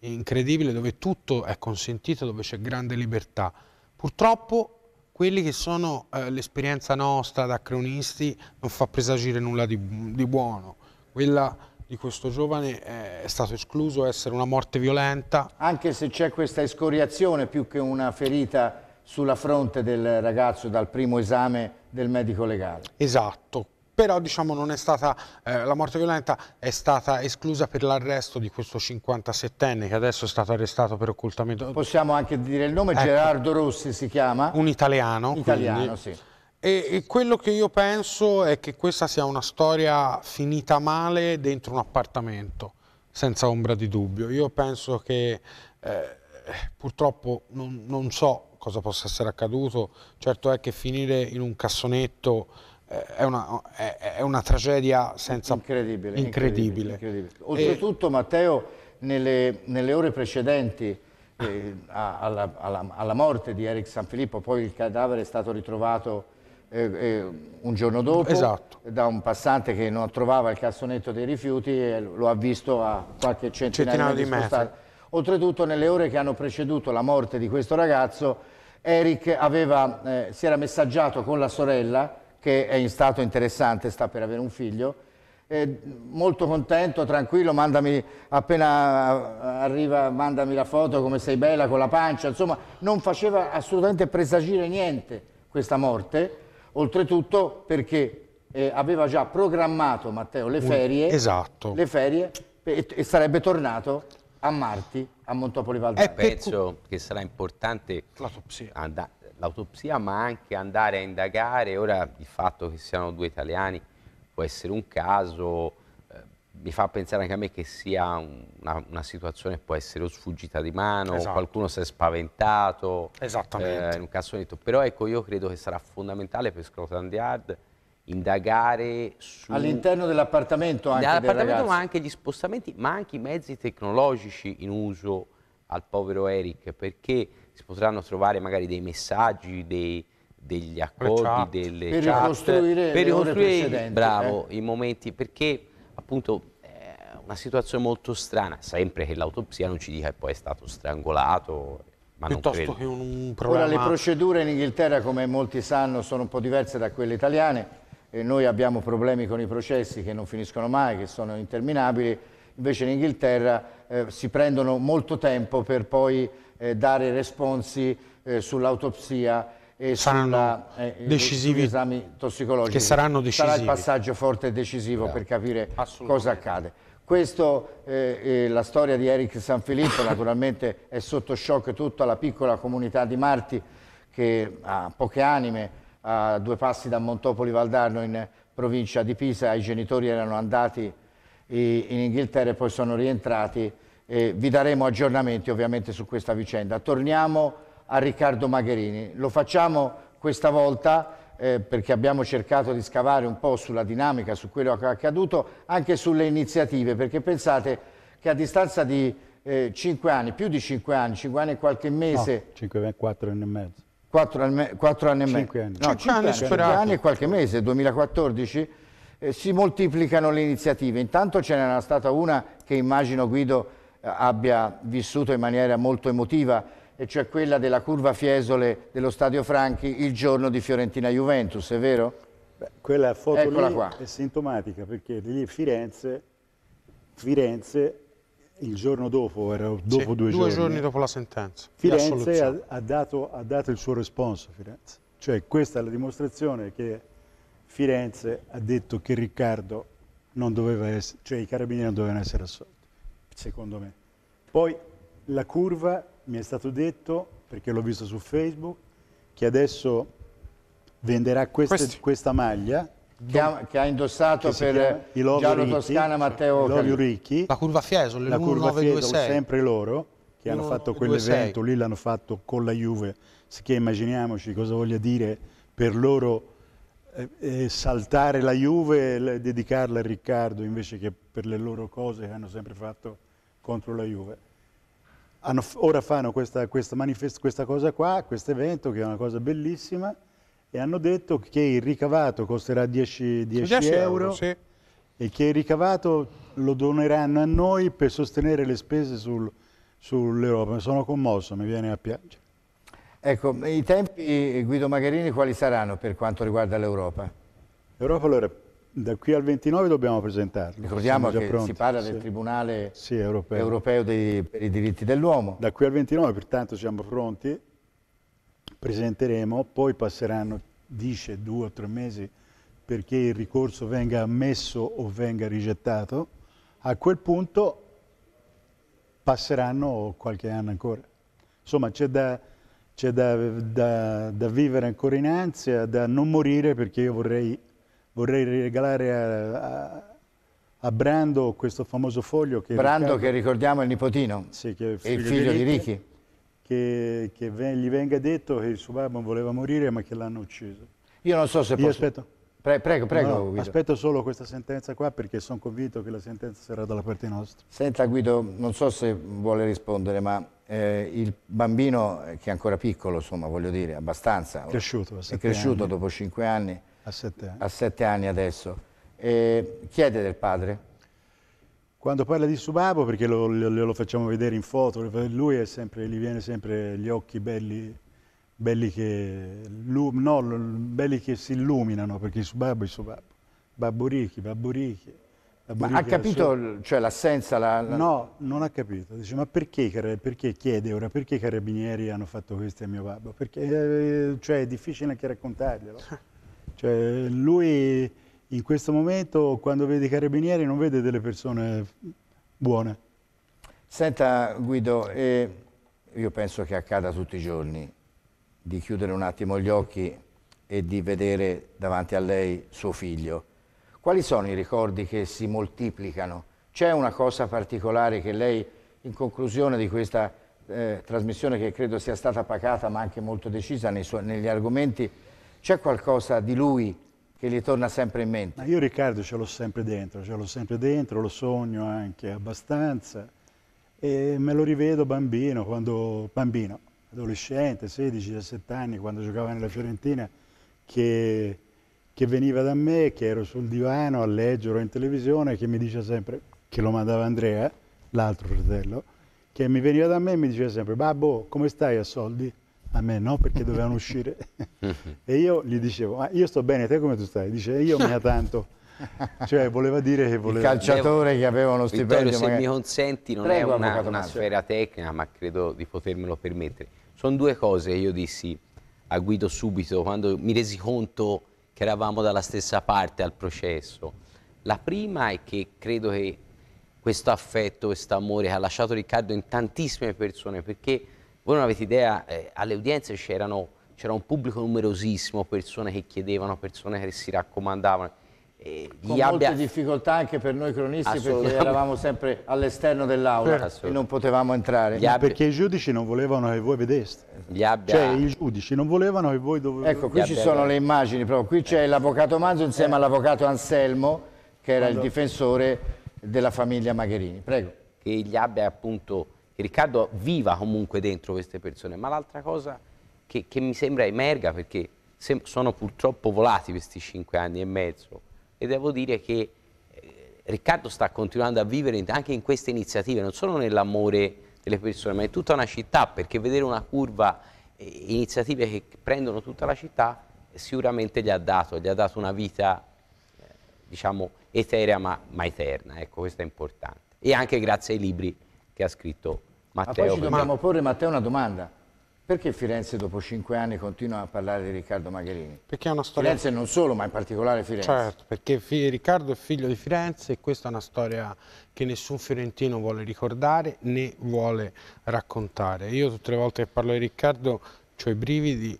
incredibile dove tutto è consentito, dove c'è grande libertà. Purtroppo quelli che sono eh, l'esperienza nostra da cronisti non fa presagire nulla di, di buono. Quella di questo
giovane eh, è stato escluso essere una morte violenta. Anche se c'è questa escoriazione più che una ferita sulla fronte del ragazzo dal primo esame del medico legale. Esatto, però diciamo non è stata, eh, la morte violenta è stata
esclusa per l'arresto di questo 57enne che adesso è stato arrestato per occultamento. Possiamo anche dire il nome, ecco. Gerardo
Rossi si chiama. Un
italiano. Italiano, quindi. sì. E, e quello che io penso è che questa sia una storia finita male dentro un appartamento, senza ombra di dubbio. Io penso che eh, purtroppo non, non so cosa possa essere accaduto, certo è che finire in un cassonetto
eh, è una, è, è una tragedia senza... Incredibile. Incredibile. incredibile, incredibile. Oltretutto e... Matteo, nelle, nelle, ore precedenti eh, alla, alla, alla, morte di Eric Sanfilippo, poi il cadavere è stato ritrovato eh, eh, un giorno dopo esatto. da un passante che non trovava il cassonetto dei rifiuti e lo ha visto a qualche centinaio, centinaio di, di metri. Oltretutto nelle ore che hanno preceduto la morte di questo ragazzo Eric aveva, eh, si era messaggiato con la sorella, che è in stato interessante, sta per avere un figlio, eh, molto contento, tranquillo, mandami, appena arriva mandami la foto come sei bella con la pancia, insomma non faceva assolutamente presagire niente questa morte, oltretutto perché eh, aveva già programmato Matteo le ferie, esatto. le ferie e, e sarebbe tornato a Marti, a Montopoli Valdare. È
penso che sarà importante l'autopsia, ma anche andare a indagare. Ora il fatto che siano due italiani può essere un caso, eh, mi fa pensare anche a me che sia una, una situazione può essere o sfuggita di mano, esatto. qualcuno si è spaventato, Esattamente. Eh, in un caso detto. però ecco io credo che sarà fondamentale per Scotland Yard indagare su... All'interno
dell'appartamento anche Dall'appartamento ma
anche gli spostamenti, ma anche i mezzi tecnologici in uso al povero Eric, perché si potranno trovare magari dei messaggi, dei, degli accordi, delle per chat, ricostruire per ricostruire bravo, eh? i momenti, perché appunto è una situazione molto strana, sempre che l'autopsia non ci dica che poi è stato strangolato, ma piuttosto che
un problema. Ora le procedure in Inghilterra, come molti sanno, sono un po' diverse da quelle italiane e noi abbiamo problemi con i processi che non finiscono mai, che sono interminabili, invece in Inghilterra eh, si prendono molto tempo per poi eh, dare responsi eh, sull'autopsia e sulla, eh, eh, decisivi, sugli esami tossicologici. Che saranno decisivi. Sarà il passaggio forte e decisivo Bravo. per capire cosa accade. Questa eh, eh, la storia di Eric Sanfilippo naturalmente è sotto shock tutta la piccola comunità di Marti che ha poche anime a due passi da Montopoli Valdarno in provincia di Pisa, i genitori erano andati in Inghilterra e poi sono rientrati. Eh, vi daremo aggiornamenti ovviamente su questa vicenda. Torniamo a Riccardo Magherini. Lo facciamo questa volta eh, perché abbiamo cercato di scavare un po' sulla dinamica, su quello che è accaduto, anche sulle iniziative, perché pensate che a distanza di eh, 5 anni, più di 5 anni, 5 anni e qualche mese...
No, 5 4 anni e mezzo quattro,
anni, 4 anni e mezzo. cinque anni. No, 5 anni, 5 anni e qualche mese, 2014. Eh, si moltiplicano le iniziative. Intanto ce n'era stata una che immagino Guido eh, abbia vissuto in maniera molto emotiva, e cioè quella della curva Fiesole dello Stadio Franchi il giorno di Fiorentina-Juventus, è vero?
Beh, quella foto Eccola lì qua. è sintomatica perché lì Firenze, Firenze il giorno dopo, era dopo sì, due, due giorni. giorni dopo
la sentenza. Firenze ha,
ha, dato, ha, dato, il suo responso, a Firenze. Cioè questa è la dimostrazione che Firenze ha detto che Riccardo non doveva essere, cioè i carabinieri non dovevano essere assolti, secondo me. Poi la curva mi è stato detto, perché l'ho visto su Facebook, che adesso venderà queste, questa maglia che ha,
che ha indossato che per Giallo Ricchi, Toscana Matteo Ilorio Ricchi. La curva Fiesole, la curva 926. Fiesole,
sempre loro che hanno fatto quell'evento, lì l'hanno fatto con la Juve, che immaginiamoci cosa voglia dire per loro eh, eh saltare la Juve e dedicarla a Riccardo invece che per le loro cose che hanno sempre fatto contro la Juve. Hanno, ora fanno questa, questa, questa cosa qua, questo evento che è una cosa bellissima e hanno detto che il ricavato costerà 10, 10, 10 euro, euro sì. e che il ricavato lo doneranno a noi per sostenere le spese sul, sull'Europa. Sono commosso, mi viene a piangere.
Ecco, i tempi, Guido Magherini, quali saranno per quanto riguarda l'Europa?
L'Europa, allora, da qui al 29 dobbiamo presentarlo. Ricordiamo che pronti. si parla del sì. Tribunale sì, europeo, europeo dei, per i diritti dell'uomo. Da qui al 29, pertanto, siamo pronti presenteremo, poi passeranno, dice, due o tre mesi perché il ricorso venga ammesso o venga rigettato, a quel punto passeranno qualche anno ancora. Insomma, c'è da, da, da, da, vivere ancora in ansia, da non morire, perché io vorrei, vorrei regalare a, a, a, Brando questo famoso foglio. Che Brando, Riccardo, che
ricordiamo è il nipotino, sì, che è il figlio, di Ricchi. Ricchi
che, che gli venga detto che il suo babbo voleva morire ma che l'hanno ucciso.
Io non so se Io aspetto.
Pre, prego, prego. No, aspetto solo questa sentenza qua perché sono convinto che la sentenza sarà dalla parte nostra.
Senta Guido, non so se vuole rispondere, ma eh, il bambino eh, che è ancora piccolo, insomma, voglio dire, abbastanza. Cresciuto, è cresciuto anni. dopo cinque anni. A sette anni. anni. adesso. Eh, chiede del padre
quando parla di Subabo, perché lo, lo, lo, facciamo vedere in foto, lui è sempre, gli viene sempre gli occhi belli, belli, che, no, belli che, si illuminano, perché Subabo è Subabo. Babbo Ricchi, Babbo Ricchi. Ma ha capito
sua... cioè, l'assenza? La, la... No,
non ha capito. Dice, ma perché, perché, chiede ora, perché i carabinieri hanno fatto questo a mio babbo? Perché eh, cioè, è difficile anche raccontarglielo. Cioè, lui in questo momento quando vede i carabinieri non vede delle persone buone.
Senta Guido, eh, io penso che accada tutti i giorni di chiudere un attimo gli occhi e di vedere davanti a lei suo figlio. Quali sono i ricordi che si moltiplicano? C'è una cosa particolare che lei, in conclusione di questa eh, trasmissione, che credo sia stata pacata ma anche molto decisa negli argomenti, c'è qualcosa di lui che gli torna sempre in mente.
Ma io Riccardo ce l'ho sempre dentro, ce l'ho sempre dentro, lo sogno anche abbastanza e me lo rivedo bambino, quando, bambino adolescente, 16-17 anni, quando giocava nella Fiorentina, che, che, veniva da me, che ero sul divano a leggere o in televisione, che mi diceva sempre, che lo mandava Andrea, l'altro fratello, che mi veniva da me e mi diceva sempre, babbo, come stai a soldi? a me no, perché dovevano uscire. e io gli dicevo, ma ah, io sto bene, te come tu stai? Dice, io mi ha tanto. Cioè, voleva dire che voleva... Il calciatore Devo... che aveva uno stipendio... Vittorio, se mi consenti, non Prego, è una, una
sfera tecnica, ma credo di potermelo permettere. Sono due cose che io dissi a Guido subito, quando mi resi conto che eravamo dalla stessa parte al processo. La prima è che credo che questo affetto, questo amore ha lasciato Riccardo in tantissime persone, perché voi non avete idea, eh, alle udienze c'era un pubblico numerosissimo, persone che chiedevano, persone che si raccomandavano. Eh, Con
abbia... molte difficoltà anche per noi cronisti perché eravamo sempre all'esterno dell'aula certo. e non potevamo
entrare abbia... perché i giudici non volevano che voi vedeste
abbia... cioè i
giudici non volevano che voi doveste ecco qui ci sono le
immagini proprio. qui c'è eh. l'avvocato Manzo insieme eh. all'avvocato Anselmo che era Quando... il difensore della famiglia Magherini
prego che gli abbia appunto Riccardo viva comunque dentro queste persone, ma l'altra cosa che, che, mi sembra emerga, perché sono purtroppo volati questi cinque anni e mezzo, e devo dire che eh, Riccardo sta continuando a vivere anche in queste iniziative, non solo nell'amore delle persone, ma in tutta una città, perché vedere una curva, eh, iniziative che prendono tutta la città, sicuramente gli ha dato, gli ha dato una vita, eh, diciamo, eterea ma, ma eterna, ecco, questo è importante. E anche grazie ai libri che ha scritto Matteo, Ma poi ci dobbiamo
ma... porre, Matteo, una domanda. Perché Firenze dopo cinque anni continua a parlare di Riccardo Magherini? Perché è una storia... Firenze non solo, ma in particolare Firenze. Certo,
perché Riccardo è figlio di Firenze e questa è una storia che nessun fiorentino vuole ricordare né vuole raccontare. Io tutte le volte che parlo di Riccardo ho i brividi,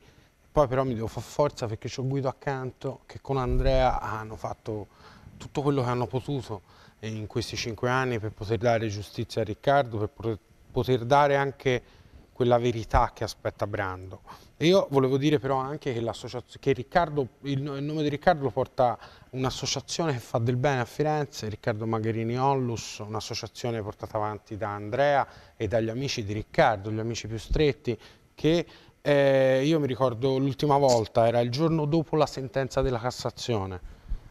poi però mi devo far forza perché ho Guido accanto che con Andrea hanno fatto tutto quello che hanno potuto in questi cinque anni per poter dare giustizia a Riccardo, per poter poter dare anche quella verità che aspetta Brando. io volevo dire però anche che, che Riccardo, il, il, nome di Riccardo lo porta un'associazione che fa del bene a Firenze, Riccardo Magherini Ollus, un'associazione portata avanti da Andrea e dagli amici di Riccardo, gli amici più stretti, che eh, io mi ricordo l'ultima volta, era il giorno dopo la sentenza della Cassazione,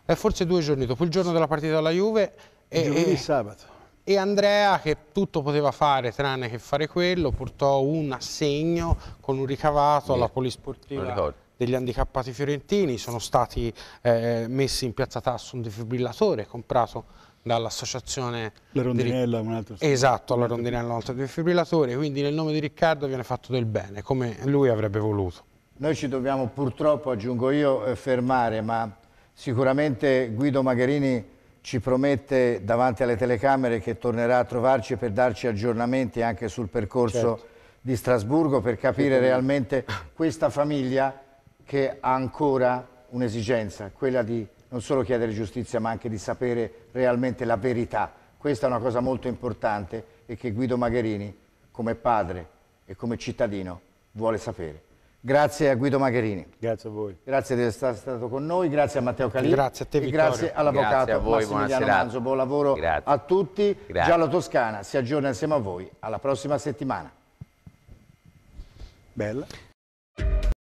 eh, forse due giorni dopo, il giorno della partita alla Juve. E, giovedì e sabato e Andrea che tutto poteva fare tranne che fare quello portò un assegno con un ricavato alla polisportiva degli handicappati fiorentini sono stati eh, messi in piazza Tasso un defibrillatore comprato dall'associazione la rondinella di... un altro esatto la rondinella un altro defibrillatore quindi nel nome di Riccardo viene fatto del bene come lui avrebbe voluto
noi ci dobbiamo purtroppo aggiungo io eh, fermare ma sicuramente Guido Magherini ci promette davanti alle telecamere che tornerà a trovarci per darci aggiornamenti anche sul percorso certo. di Strasburgo per capire realmente questa famiglia che ha ancora un'esigenza, quella di non solo chiedere giustizia ma anche di sapere realmente la verità. Questa è una cosa molto importante e che Guido Magherini come padre e come cittadino vuole sapere. Grazie a Guido Magherini. Grazie a voi. Grazie di essere stato con noi, grazie a Matteo Calì. Grazie a te Vittorio. E grazie all'avvocato Massimiliano Manzo. Buon lavoro grazie. a tutti. Grazie. Giallo Toscana si aggiorna insieme a voi alla prossima settimana. Bella.